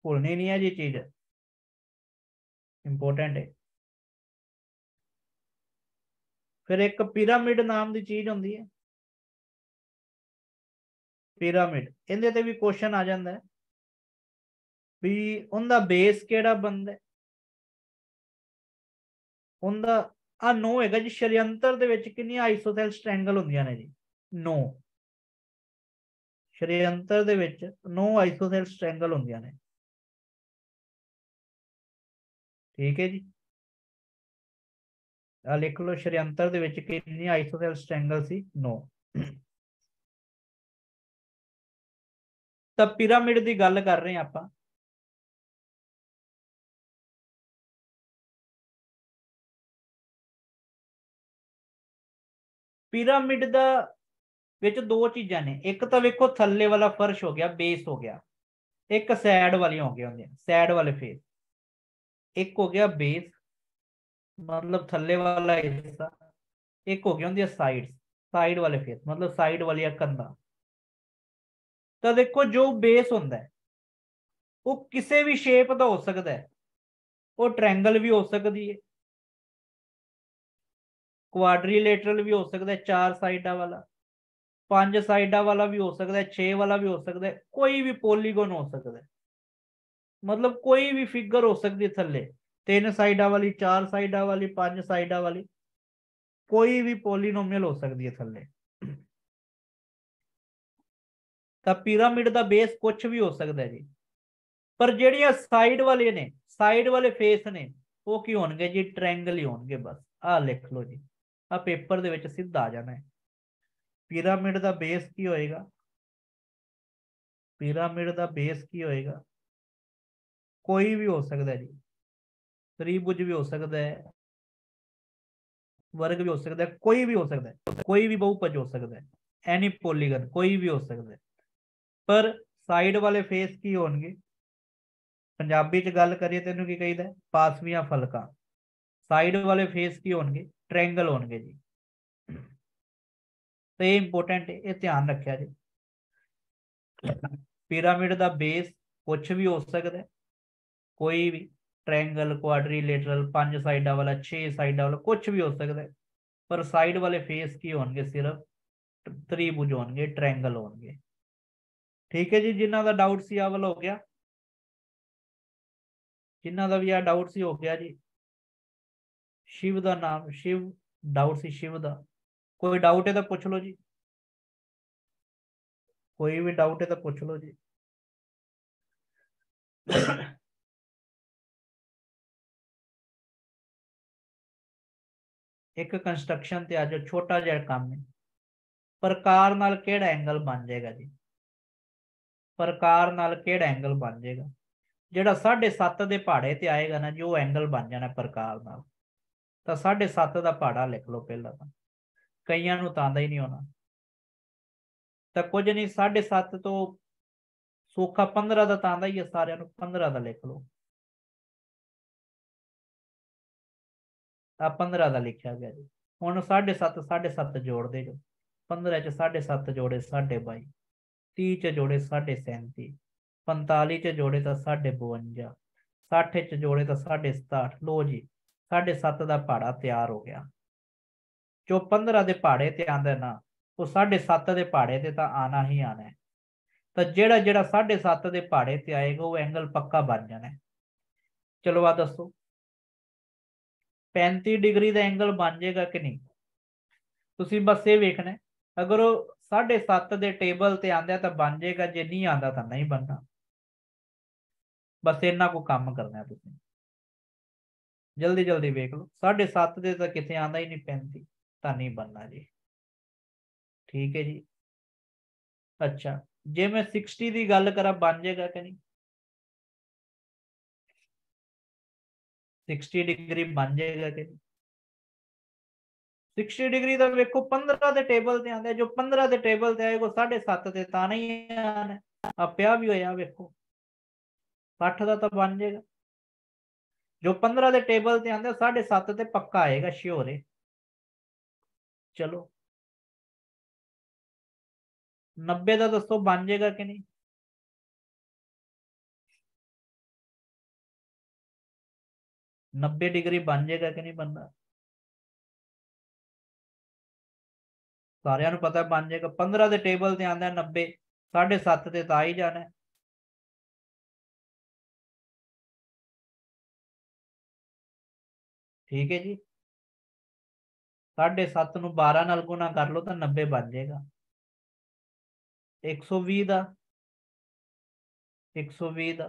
ਭੁੱਲਣੀ ਨਹੀਂ ਹੈ ਜੀ ਚੀਜ਼ ਇੰਪੋਰਟੈਂਟ ਹੈ ਫਿਰ ਇੱਕ ਪਿਰਾਮਿਡ ਨਾਮ ਦੀ ਚੀਜ਼ ਹੁੰਦੀ ਹੈ ਪਿਰਾਮਿਡ ਇਹਦੇ ਤੇ ਵੀ ਕੁਐਸਚਨ ਆ ਜਾਂਦਾ ਹੈ ਵੀ ਉਹਦਾ ਬੇਸ ਕਿਹੜਾ ਬੰਦਾ ਹੈ ਉਹਦਾ ਆ 9 ਹੈਗਾ ਜੀ ਸ਼ਰੀਅੰਤਰ ਦੇ ਵਿੱਚ ਕਿੰਨੀਆਂ ਆਈਸੋਸੈਲਸ ਸਟ੍ਰੈਂਗਲ ਹੁੰਦੀਆਂ ਨੇ ਜੀ 9 ਸ਼ਰੀਅੰਤਰ ਦੇ ਵਿੱਚ 9 ਆਈਸੋਸੈਲਸ ਸਟ੍ਰੈਂਗਲ ਹੁੰਦੀਆਂ ਨੇ ਠੀਕ ਹੈ ਜੀ ਆ ਲਿਖ ਲਓ ਸ਼ਰੀਅੰਤਰ ਦੇ ਵਿੱਚ ਕਿੰਨੀ ਆਈਸੋਸੈਲਸ ਸਟ੍ਰੈਂਗਲ ਸੀ 9 ਤਾਂ ਪਿਰਾਮਿਡ ਦੀ ਗੱਲ ਕਰ ਰਹੇ ਆਪਾਂ ਪਿਰਾਮਿਡ ਦਾ ਵਿੱਚ ਦੋ ਚੀਜ਼ਾਂ ਨੇ ਇੱਕ ਤਾਂ ਵੇਖੋ ਥੱਲੇ ਵਾਲਾ ਫਰਸ਼ ਹੋ ਗਿਆ ਬੇਸ ਹੋ ਗਿਆ ਇੱਕ ਸਾਈਡ ਵਾਲੀ ਹੋ ਹੁੰਦੀ ਹੈ ਸਾਈਡ ਵਾਲੇ ਫੇਸ ਇੱਕ ਹੋ ਗਿਆ ਬੇਸ ਮਤਲਬ ਥੱਲੇ ਵਾਲਾ ਹਿੱਸਾ ਇੱਕ ਹੋ ਗਿਆ ਹੁੰਦੀ ਹੈ ਸਾਈਡ ਸਾਈਡ ਵਾਲੇ ਫੇਸ ਮਤਲਬ ਸਾਈਡ ਵਾਲੀ ਕੰਧਾਂ ਤਾਂ ਦੇਖੋ ਜੋ ਬੇਸ ਹੁੰਦਾ ਹੈ ਉਹ ਕਿਸੇ ਵੀ ਸ਼ੇਪ ਦਾ ਹੋ ਸਕਦਾ ਹੈ ਉਹ ਟ੍ਰਾਇੰਗਲ ਵੀ ਹੋ ਸਕਦੀ ਹੈ ਕੁਆਡਰੀਲੇਟਰਲ ਵੀ ਹੋ ਸਕਦਾ ਚਾਰ ਸਾਈਡਾਂ ਵਾਲਾ ਪੰਜ ਸਾਈਡਾਂ ਵਾਲਾ ਵੀ ਹੋ ਸਕਦਾ ਛੇ 6 ਵਾਲਾ ਵੀ ਹੋ ਸਕਦਾ ਕੋਈ ਵੀ ਪੋਲੀਗਨ ਹੋ ਸਕਦਾ ਮਤਲਬ ਕੋਈ ਵੀ ਫਿਗਰ ਹੋ ਸਕਦੀ ਥੱਲੇ ਤਿੰਨ ਸਾਈਡਾਂ ਵਾਲੀ ਚਾਰ ਸਾਈਡਾਂ ਵਾਲੀ ਪੰਜ ਸਾਈਡਾਂ ਵਾਲੀ ਕੋਈ ਵੀ ਪੋਲੀਨੋਮੀਅਲ ਹੋ ਸਕਦੀ ਹੈ ਥੱਲੇ ਤਾਂ ਪਿਰਾਮਿਡ ਦਾ ਬੇਸ ਕੁਝ ਵੀ ਹੋ ਸਕਦਾ ਜੀ ਪਰ ਜਿਹੜੀਆਂ ਸਾਈਡ ਵਾਲੇ ਨੇ ਸਾਈਡ ਵਾਲੇ ਫੇਸ ਨੇ ਉਹ ਕੀ ਹੋਣਗੇ ਜੀ ਟ੍ਰਾਇੰਗਲ ਹੀ ਹੋਣਗੇ ਬਸ ਆ ਲਿਖ ਲਓ ਜੀ ਆ ਪੇਪਰ ਦੇ ਵਿੱਚ ਸਿੱਧਾ ਆ ਜਾਣਾ ਹੈ ਪਿਰਾਮਿਡ ਦਾ ਬੇਸ ਕੀ ਹੋਏਗਾ ਪਿਰਾਮਿਡ ਦਾ ਬੇਸ ਕੀ ਹੋਏਗਾ ਕੋਈ ਵੀ ਹੋ ਸਕਦਾ ਜੀ ਤ੍ਰਿਭੁਜ ਵੀ ਹੋ ਸਕਦਾ ਹੈ ਵਰਗ ਵੀ ਹੋ ਸਕਦਾ ਹੈ ਕੋਈ ਵੀ ਹੋ ਸਕਦਾ ਹੈ ਕੋਈ ਵੀ ਬਹੁਪਜ ਹੋ ਸਕਦਾ ਹੈ ਐਨੀ ਪੋਲੀਗਨ ਕੋਈ ਵੀ ਹੋ ਸਕਦਾ ਹੈ ਪਰ ਸਾਈਡ ਵਾਲੇ ਫੇਸ ਕੀ ਹੋਣਗੇ ਪੰਜਾਬੀ ਚ ਗੱਲ ਕਰੀਏ ਤੈਨੂੰ ਕੀ ਕਹੀਦਾ ਪਾਸਵੀਆਂ ਫਲਕਾ ਸਾਈਡ ਵਾਲੇ ਫੇਸ ਕੀ ਹੋਣਗੇ ट्रैंगल हो गए जी तो यह इंपोर्टेंट ये ध्यान रखे जी पिरामिड का बेस कुछ भी हो सकता है कोई भी ट्रैंगल क्वाडरी लिटरल पांच साइडा वाला छे साइडा वाला कुछ भी हो सकता है पर साइड वाले फेस की हो गए सिर्फ त्रिभुज हो ट्रैंगल हो गए ठीक है जी जिन्हों का डाउट सी आ वाला हो गया जिन्हों का भी आ डाउट सी हो गया जी ਸ਼ਿਵ ਦਾ ਨਾਮ ਸ਼ਿਵ ਡਾਊਟ ਸੀ ਸ਼ਿਵ ਦਾ ਕੋਈ ਡਾਊਟ ਹੈ ਤਾਂ ਪੁੱਛ ਲਓ ਜੀ ਕੋਈ ਵੀ ਡਾਊਟ ਹੈ ਤਾਂ ਪੁੱਛ ਲਓ ਜੀ ਇੱਕ ਕੰਸਟਰਕਸ਼ਨ ਤੇ ਅੱਜ ਛੋਟਾ ਜਿਹਾ ਕੰਮ ਹੈ ਪ੍ਰਕਾਰ ਨਾਲ ਕਿਹੜਾ ਐਂਗਲ ਬਣ ਜਾਏਗਾ ਜੀ ਪ੍ਰਕਾਰ ਨਾਲ ਕਿਹੜਾ ਐਂਗਲ ਬਣ ਜਾਏਗਾ ਜਿਹੜਾ 7.5 ਦੇ ਪਹਾੜੇ ਤੇ ਆਏਗਾ ਨਾ ਜੋ ਐਂਗਲ ਬਣ ਜਾਣਾ ਪ੍ਰਕਾਰ ਨਾਲ ਤਾਂ 7.5 ਦਾ ਪਹਾੜਾ ਲਿਖ ਲਓ ਪਹਿਲਾਂ ਤਾਂ ਕਈਆਂ ਨੂੰ ਤਾਂ ਦਾ ਹੀ ਨਹੀਂ ਆਉਣਾ ਤਾਂ ਕੁਝ ਨਹੀਂ 7.5 ਤੋਂ ਸੋਖਾ 15 ਦਾ ਤਾਂ ਦਾ ਹੀ ਹੈ ਸਾਰਿਆਂ ਨੂੰ 15 ਦਾ ਲਿਖ ਲਓ ਤਾਂ 15 ਦਾ ਲਿਖਿਆ ਗਿਆ ਜੀ ਹੁਣ 7.5 7.5 ਦੇ ਜੋ 15 ਚ 7.5 ਜੋੜੇ 22 30 ਚ ਜੋੜੇ 37 45 ਚ ਜੋੜੇ ਤਾਂ 52 60 ਚ ਜੋੜੇ ਤਾਂ 67 ਲੋ ਜੀ 7 ਦਾ ਪਹਾੜਾ ਤਿਆਰ ਹੋ ਗਿਆ ਜੋ 15 ਦੇ ਪਹਾੜੇ ਤੇ ਆਂਦਾ ਨਾ ਉਹ 7 ਦੇ ਪਹਾੜੇ ਤੇ ਤਾਂ ਆਣਾ ਹੀ ਆਣਾ ਤਾਂ ਜਿਹੜਾ ਜਿਹੜਾ 7 ਦੇ ਪਹਾੜੇ ਤੇ ਆਏਗਾ ਉਹ ਐਂਗਲ ਪੱਕਾ ਬਣ ਜਾਣਾ ਚਲੋ ਆ ਦੱਸੋ 35 ਡਿਗਰੀ ਦਾ ਐਂਗਲ ਬਣ ਜਾਏਗਾ ਕਿ ਨਹੀਂ ਤੁਸੀਂ ਬਸ ਇਹ ਵੇਖਣਾ ਅਗਰ ਉਹ 7 ਦੇ ਟੇਬਲ ਤੇ ਆਂਦਾ ਤਾਂ ਬਣ ਜਾਏਗਾ ਜੇ ਨਹੀਂ ਆਂਦਾ ਤਾਂ ਨਹੀਂ ਬਣਦਾ ਬਸ ਇੰਨਾ ਕੋ ਕੰਮ ਕਰਨਾ ਤੁਸੀਂ ਜਲਦੀ ਜਲਦੀ ਵੇਖ ਲਓ 7:30 ਦੇ ਤਾਂ ਕਿਤੇ ਆਂਦਾ ਹੀ ਨਹੀਂ 35 ਤਾਂ ਨਹੀਂ ਬੰਨਾ ਜੀ ਠੀਕ ਹੈ ਜੀ ਅੱਛਾ ਜੇ ਮੈਂ 60 ਦੀ ਗੱਲ ਕਰਾਂ ਬਣ ਜਾਏਗਾ ਕਿ ਨਹੀਂ 60 ਡਿਗਰੀ ਬਣ ਜਾਏਗਾ ਕਿ ਨਹੀਂ 60 ਡਿਗਰੀ ਦਾ ਵੇਖੋ 15 ਦੇ ਟੇਬਲ ਤੇ ਆਂਦਾ ਜੋ 15 ਦੇ ਟੇਬਲ ਤੇ ਆਏਗਾ 7.5 ਤੇ ਤਾਂ ਨਹੀਂ ਆਣਾ ਆ ਪਿਆ ਵੀ ਹੋਇਆ ਵੇਖੋ 60 ਦਾ ਤਾਂ ਬਣ ਜਾਏਗਾ ਜੋ 15 ਦੇ ਟੇਬਲ ਤੇ ਆਂਦਾ 7.5 ਤੇ ਪੱਕਾ आएगा ਸ਼ਿਓਰ ਹੈ ਚਲੋ 90 ਦਾ ਦੱਸੋ ਬਣ ਜਾਏਗਾ ਕਿ ਨਹੀਂ नब्बे डिग्री बन जाएगा कि नहीं बनना सारे पता बन जाएगा पंद्रह के टेबल से आंदा नब्बे साढ़े सत्त ही जाना है ਠੀਕ ਹੈ ਜੀ 7.5 ਨੂੰ 12 ਨਾਲ ਗੁਣਾ ਕਰ ਲਓ ਤਾਂ 90 ਬਣ ਜਾਏਗਾ 120 ਦਾ 120 ਦਾ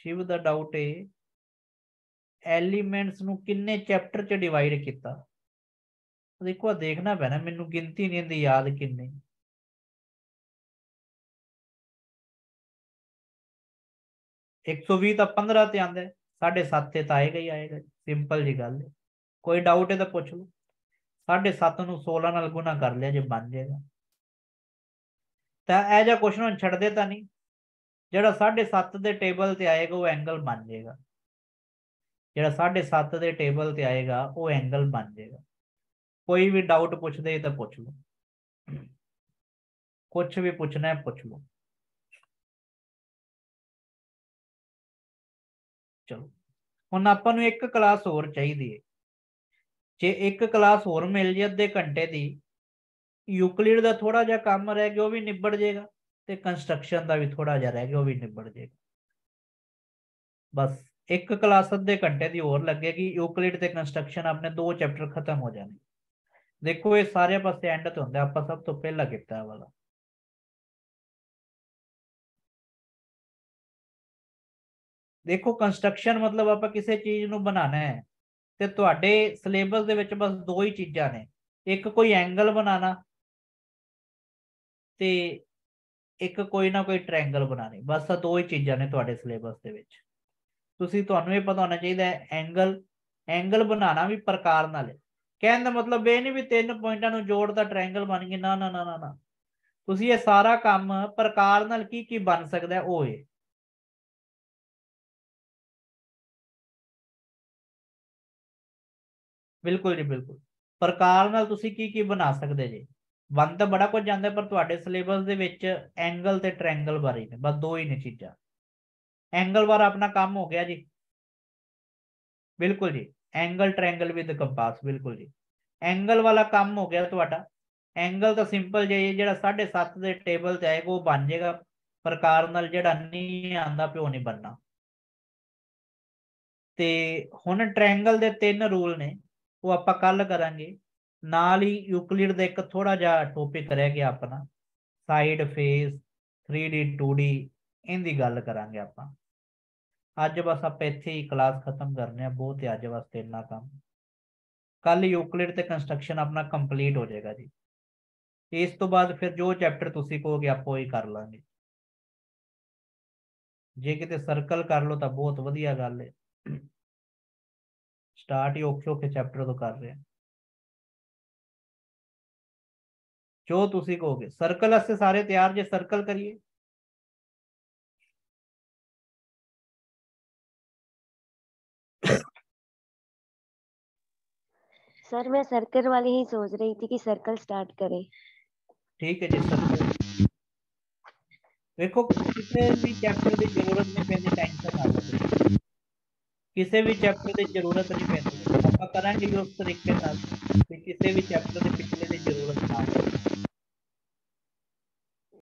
ਸ਼ਿਵ ਦਾ ਡਾਊਟ ਹੈ ਐਲੀਮੈਂਟਸ ਨੂੰ ਕਿੰਨੇ ਚੈਪਟਰ ਚ ਡਿਵਾਈਡ ਕੀਤਾ ਦੇਖੋ ਦੇਖਣਾ ਪੈਣਾ ਮੈਨੂੰ ਗਿਣਤੀ ਨਹੀਂ ਆਂਦੀ ਯਾਦ ਕਿੰਨੇ 120 ਤਾਂ 15 ਤੇ ਆਂਦਾ 7.5 ਤੇ ਤਾਂ ਆਏਗਾ ਹੀ ਆਏਗਾ ਸਿੰਪਲ ਜੀ ਗੱਲ ਹੈ ਕੋਈ ਡਾਊਟ ਹੈ ਤਾਂ ਪੁੱਛ ਲਓ 7.5 ਨੂੰ 16 ਨਾਲ ਗੁਣਾ ਕਰ ਲਿਆ ਜੇ ਬਣ ਜਾਏਗਾ ਤਾਂ ਇਹ ਜਿਹਾ ਕੁਐਸਚਨ ਹੁਣ ਛੱਡਦੇ ਤਾਂ ਨਹੀਂ ਜਿਹੜਾ 7.5 ਦੇ ਟੇਬਲ ਤੇ ਆਏਗਾ ਉਹ ਐਂਗਲ ਬਣ ਜਾਏਗਾ ਜਿਹੜਾ 7.5 ਦੇ ਟੇਬਲ ਤੇ ਆਏਗਾ ਉਹ ਐਂਗਲ ਬਣ ਜਾਏਗਾ ਕੋਈ ਵੀ ਡਾਊਟ ਪੁੱਛਦੇ ਤਾਂ ਪੁੱਛ ਲਓ ਕੁਝ ਵੀ ਪੁੱਛਣਾ ਹੈ ਪੁੱਛ ਲਓ ਚਲੋ ਹੁਣ ਆਪਾਂ ਨੂੰ ਇੱਕ ਕਲਾਸ ਹੋਰ ਚਾਹੀਦੀ ਹੈ ਜੇ ਇੱਕ ਕਲਾਸ ਹੋਰ ਮਿਲ ਜੇ ਅੱਧੇ ਘੰਟੇ ਦੀ ਯੂਕਲਿਡ ਦਾ ਥੋੜਾ ਜਿਹਾ ਕੰਮ ਰਹਿ ਗਿਆ ਉਹ ਵੀ ਨਿਬੜ ਜਾਏਗਾ ਤੇ ਕੰਸਟਰਕਸ਼ਨ ਦਾ ਵੀ ਥੋੜਾ ਜਿਹਾ ਰਹਿ ਗਿਆ ਉਹ ਵੀ ਨਿਬੜ ਜਾਏਗਾ ਬਸ ਇੱਕ ਕਲਾਸ ਅੱਧੇ ਘੰਟੇ ਦੀ ਹੋਰ ਲੱਗੇਗੀ ਯੂਕਲਿਡ ਤੇ ਕੰਸਟਰਕਸ਼ਨ ਆਪਣੇ ਦੋ ਚੈਪਟਰ ਖਤਮ ਹੋ ਜਾਣਗੇ ਦੇਖੋ ਇਹ ਸਾਰੇ ਪਾਸੇ ਐਂਡ ਤੇ ਹੁੰਦਾ ਆਪਾਂ ਸਭ ਤੋਂ ਪਹਿਲਾਂ ਕੀਤਾ ਵਾਲਾ ਦੇਖੋ ਕੰਸਟਰਕਸ਼ਨ ਮਤਲਬ ਆਪਾਂ ਕਿਸੇ ਚੀਜ਼ ਨੂੰ ਬਣਾਣਾ ਹੈ ਤੇ ਤੁਹਾਡੇ ਸਿਲੇਬਸ ਦੇ ਵਿੱਚ ਬਸ ਦੋ ਹੀ ਚੀਜ਼ਾਂ ਨੇ ਇੱਕ ਕੋਈ ਐਂਗਲ ਬਣਾਣਾ ਤੇ ਇੱਕ ਕੋਈ ਨਾ ਕੋਈ ਟ੍ਰਾਇੰਗਲ ਬਣਾਣੀ ਬਸ ਆ ਦੋ ਹੀ ਚੀਜ਼ਾਂ ਨੇ ਤੁਹਾਡੇ ਸਿਲੇਬਸ ਦੇ ਵਿੱਚ ਤੁਸੀਂ ਤੁਹਾਨੂੰ ਇਹ ਪਤਾ ਹੋਣਾ ਚਾਹੀਦਾ ਹੈ ਐਂਗਲ ਐਂਗਲ ਬਣਾਣਾ ਵੀ ਪ੍ਰਕਾਰ ਨਾਲ ਹੈ ਕਹਿਣ ਦਾ ਮਤਲਬ ਇਹ ਨਹੀਂ ਵੀ ਤਿੰਨ ਪੁਆਇੰਟਾਂ ਨੂੰ ਜੋੜਦਾ ਟ੍ਰਾਇੰਗਲ ਬਣ ਗਿਆ ਨਾ ਨਾ ਨਾ ਨਾ ਤੁਸੀਂ ਇਹ ਸਾਰਾ ਕੰਮ ਪ੍ਰਕਾਰ ਨਾਲ ਕੀ ਕੀ ਬਣ ਸਕਦਾ ਉਹ ਹੈ ਬਿਲਕੁਲ ਜੀ ਬਿਲਕੁਲ ਪ੍ਰਕਾਰ ਨਾਲ ਤੁਸੀਂ ਕੀ ਕੀ ਬਣਾ ਸਕਦੇ ਜੀ ਵਨ ਤਾਂ ਬੜਾ ਕੁਝ ਜਾਂਦਾ ਪਰ ਤੁਹਾਡੇ ਸਿਲੇਬਸ ਦੇ ਵਿੱਚ ਐਂਗਲ ਤੇ ਟ੍ਰਾਇੰਗਲ ਬਾਰੇ ਨੇ ਬਸ ਦੋ ਹੀ ਨੇ ਚੀਜ਼ਾਂ ਐਂਗਲ ਵਾਰ ਆਪਣਾ ਕੰਮ ਹੋ ਗਿਆ ਜੀ ਬਿਲਕੁਲ ਜੀ ਐਂਗਲ ਟ੍ਰਾਇੰਗਲ ਵਿਦ ਕੰਪਾਸ ਬਿਲਕੁਲ ਜੀ ਐਂਗਲ ਵਾਲਾ ਕੰਮ ਹੋ ਗਿਆ ਤੁਹਾਡਾ ਐਂਗਲ ਤਾਂ ਸਿੰਪਲ ਜਿਹਾ ਜਿਹੜਾ 7.5 ਦੇ ਟੇਬਲ ਤੇ ਆਏਗਾ ਉਹ ਬਣ ਜਾਏਗਾ ਪ੍ਰਕਾਰ ਨਾਲ ਜਿਹੜਾ ਨਹੀਂ ਆਂਦਾ ਪਿਓ ਨਹੀਂ ਬੰਨਣਾ ਤੇ ਹੁਣ ਟ੍ਰਾਇੰਗਲ ਦੇ ਤਿੰਨ ਰੂਲ ਨੇ ਉਹ ਆਪਾਂ ਕੱਲ ਕਰਾਂਗੇ ਨਾਲ ਹੀ ਯੂਕਲਿਡ ਦਾ ਇੱਕ ਥੋੜਾ ਜਿਹਾ ਟੌਪਿਕ ਰਹਿ ਗਿਆ ਆਪਣਾ ਸਾਈਡ ਫੇਸ 3D 2D ਇਹਦੀ ਗੱਲ ਕਰਾਂਗੇ ਆਪਾਂ ਅੱਜ ਬਸ ਆਪਾਂ ਇੱਥੇ ਹੀ ਕਲਾਸ ਖਤਮ ਕਰਨੇ ਆ ਬਹੁਤ ਹੀ ਅੱਜ ਵਾਸਤੇ ਇੰਨਾ ਕੰਮ ਕੱਲ ਯੂਕਲਿਡ ਤੇ ਕੰਸਟਰਕਸ਼ਨ ਆਪਣਾ ਕੰਪਲੀਟ ਹੋ ਜਾਏਗਾ ਜੀ ਇਸ ਤੋਂ ਬਾਅਦ ਫਿਰ ਜੋ ਚੈਪਟਰ ਤੁਸੀਂ ਕਹੋਗੇ ਆਪਾਂ ਉਹ ਹੀ ਕਰ ਲਾਂਗੇ ਜੇ ਕਿਤੇ ਸਰਕਲ ਕਰ ਲਓ ਤਾਂ ਬਹੁਤ ਵਧੀਆ ਗੱਲ ਹੈ स्टार्ट ही औखे औखे चैप्टर तो कर रहे हैं जो तुम कहो सर्कल ਅਸੇ सारे तैयार ਜੇ सर्कल करिए सर मैं सर्कल वाली ही सोच रही थी कि सर्कल स्टार्ट करें ठीक है जी सर्कल देखो कितने भी चैप्टर की जरूरत नहीं पहले टाइम से आ जाते ਕਿਸੇ ਵੀ ਚੈਪਟਰ ਦੀ ਜ਼ਰੂਰਤ ਨਹੀਂ ਪੈਂਦੀ ਆਪਾਂ ਕਰਾਂਗੇ ਉਸ ਤਰੀਕੇ ਨਾਲ ਕਿ ਕਿਸੇ ਵੀ ਚੈਪਟਰ ਦੇ ਪਿਛਲੇ ਦੀ ਜ਼ਰੂਰਤ ਨਾ ਪਵੇ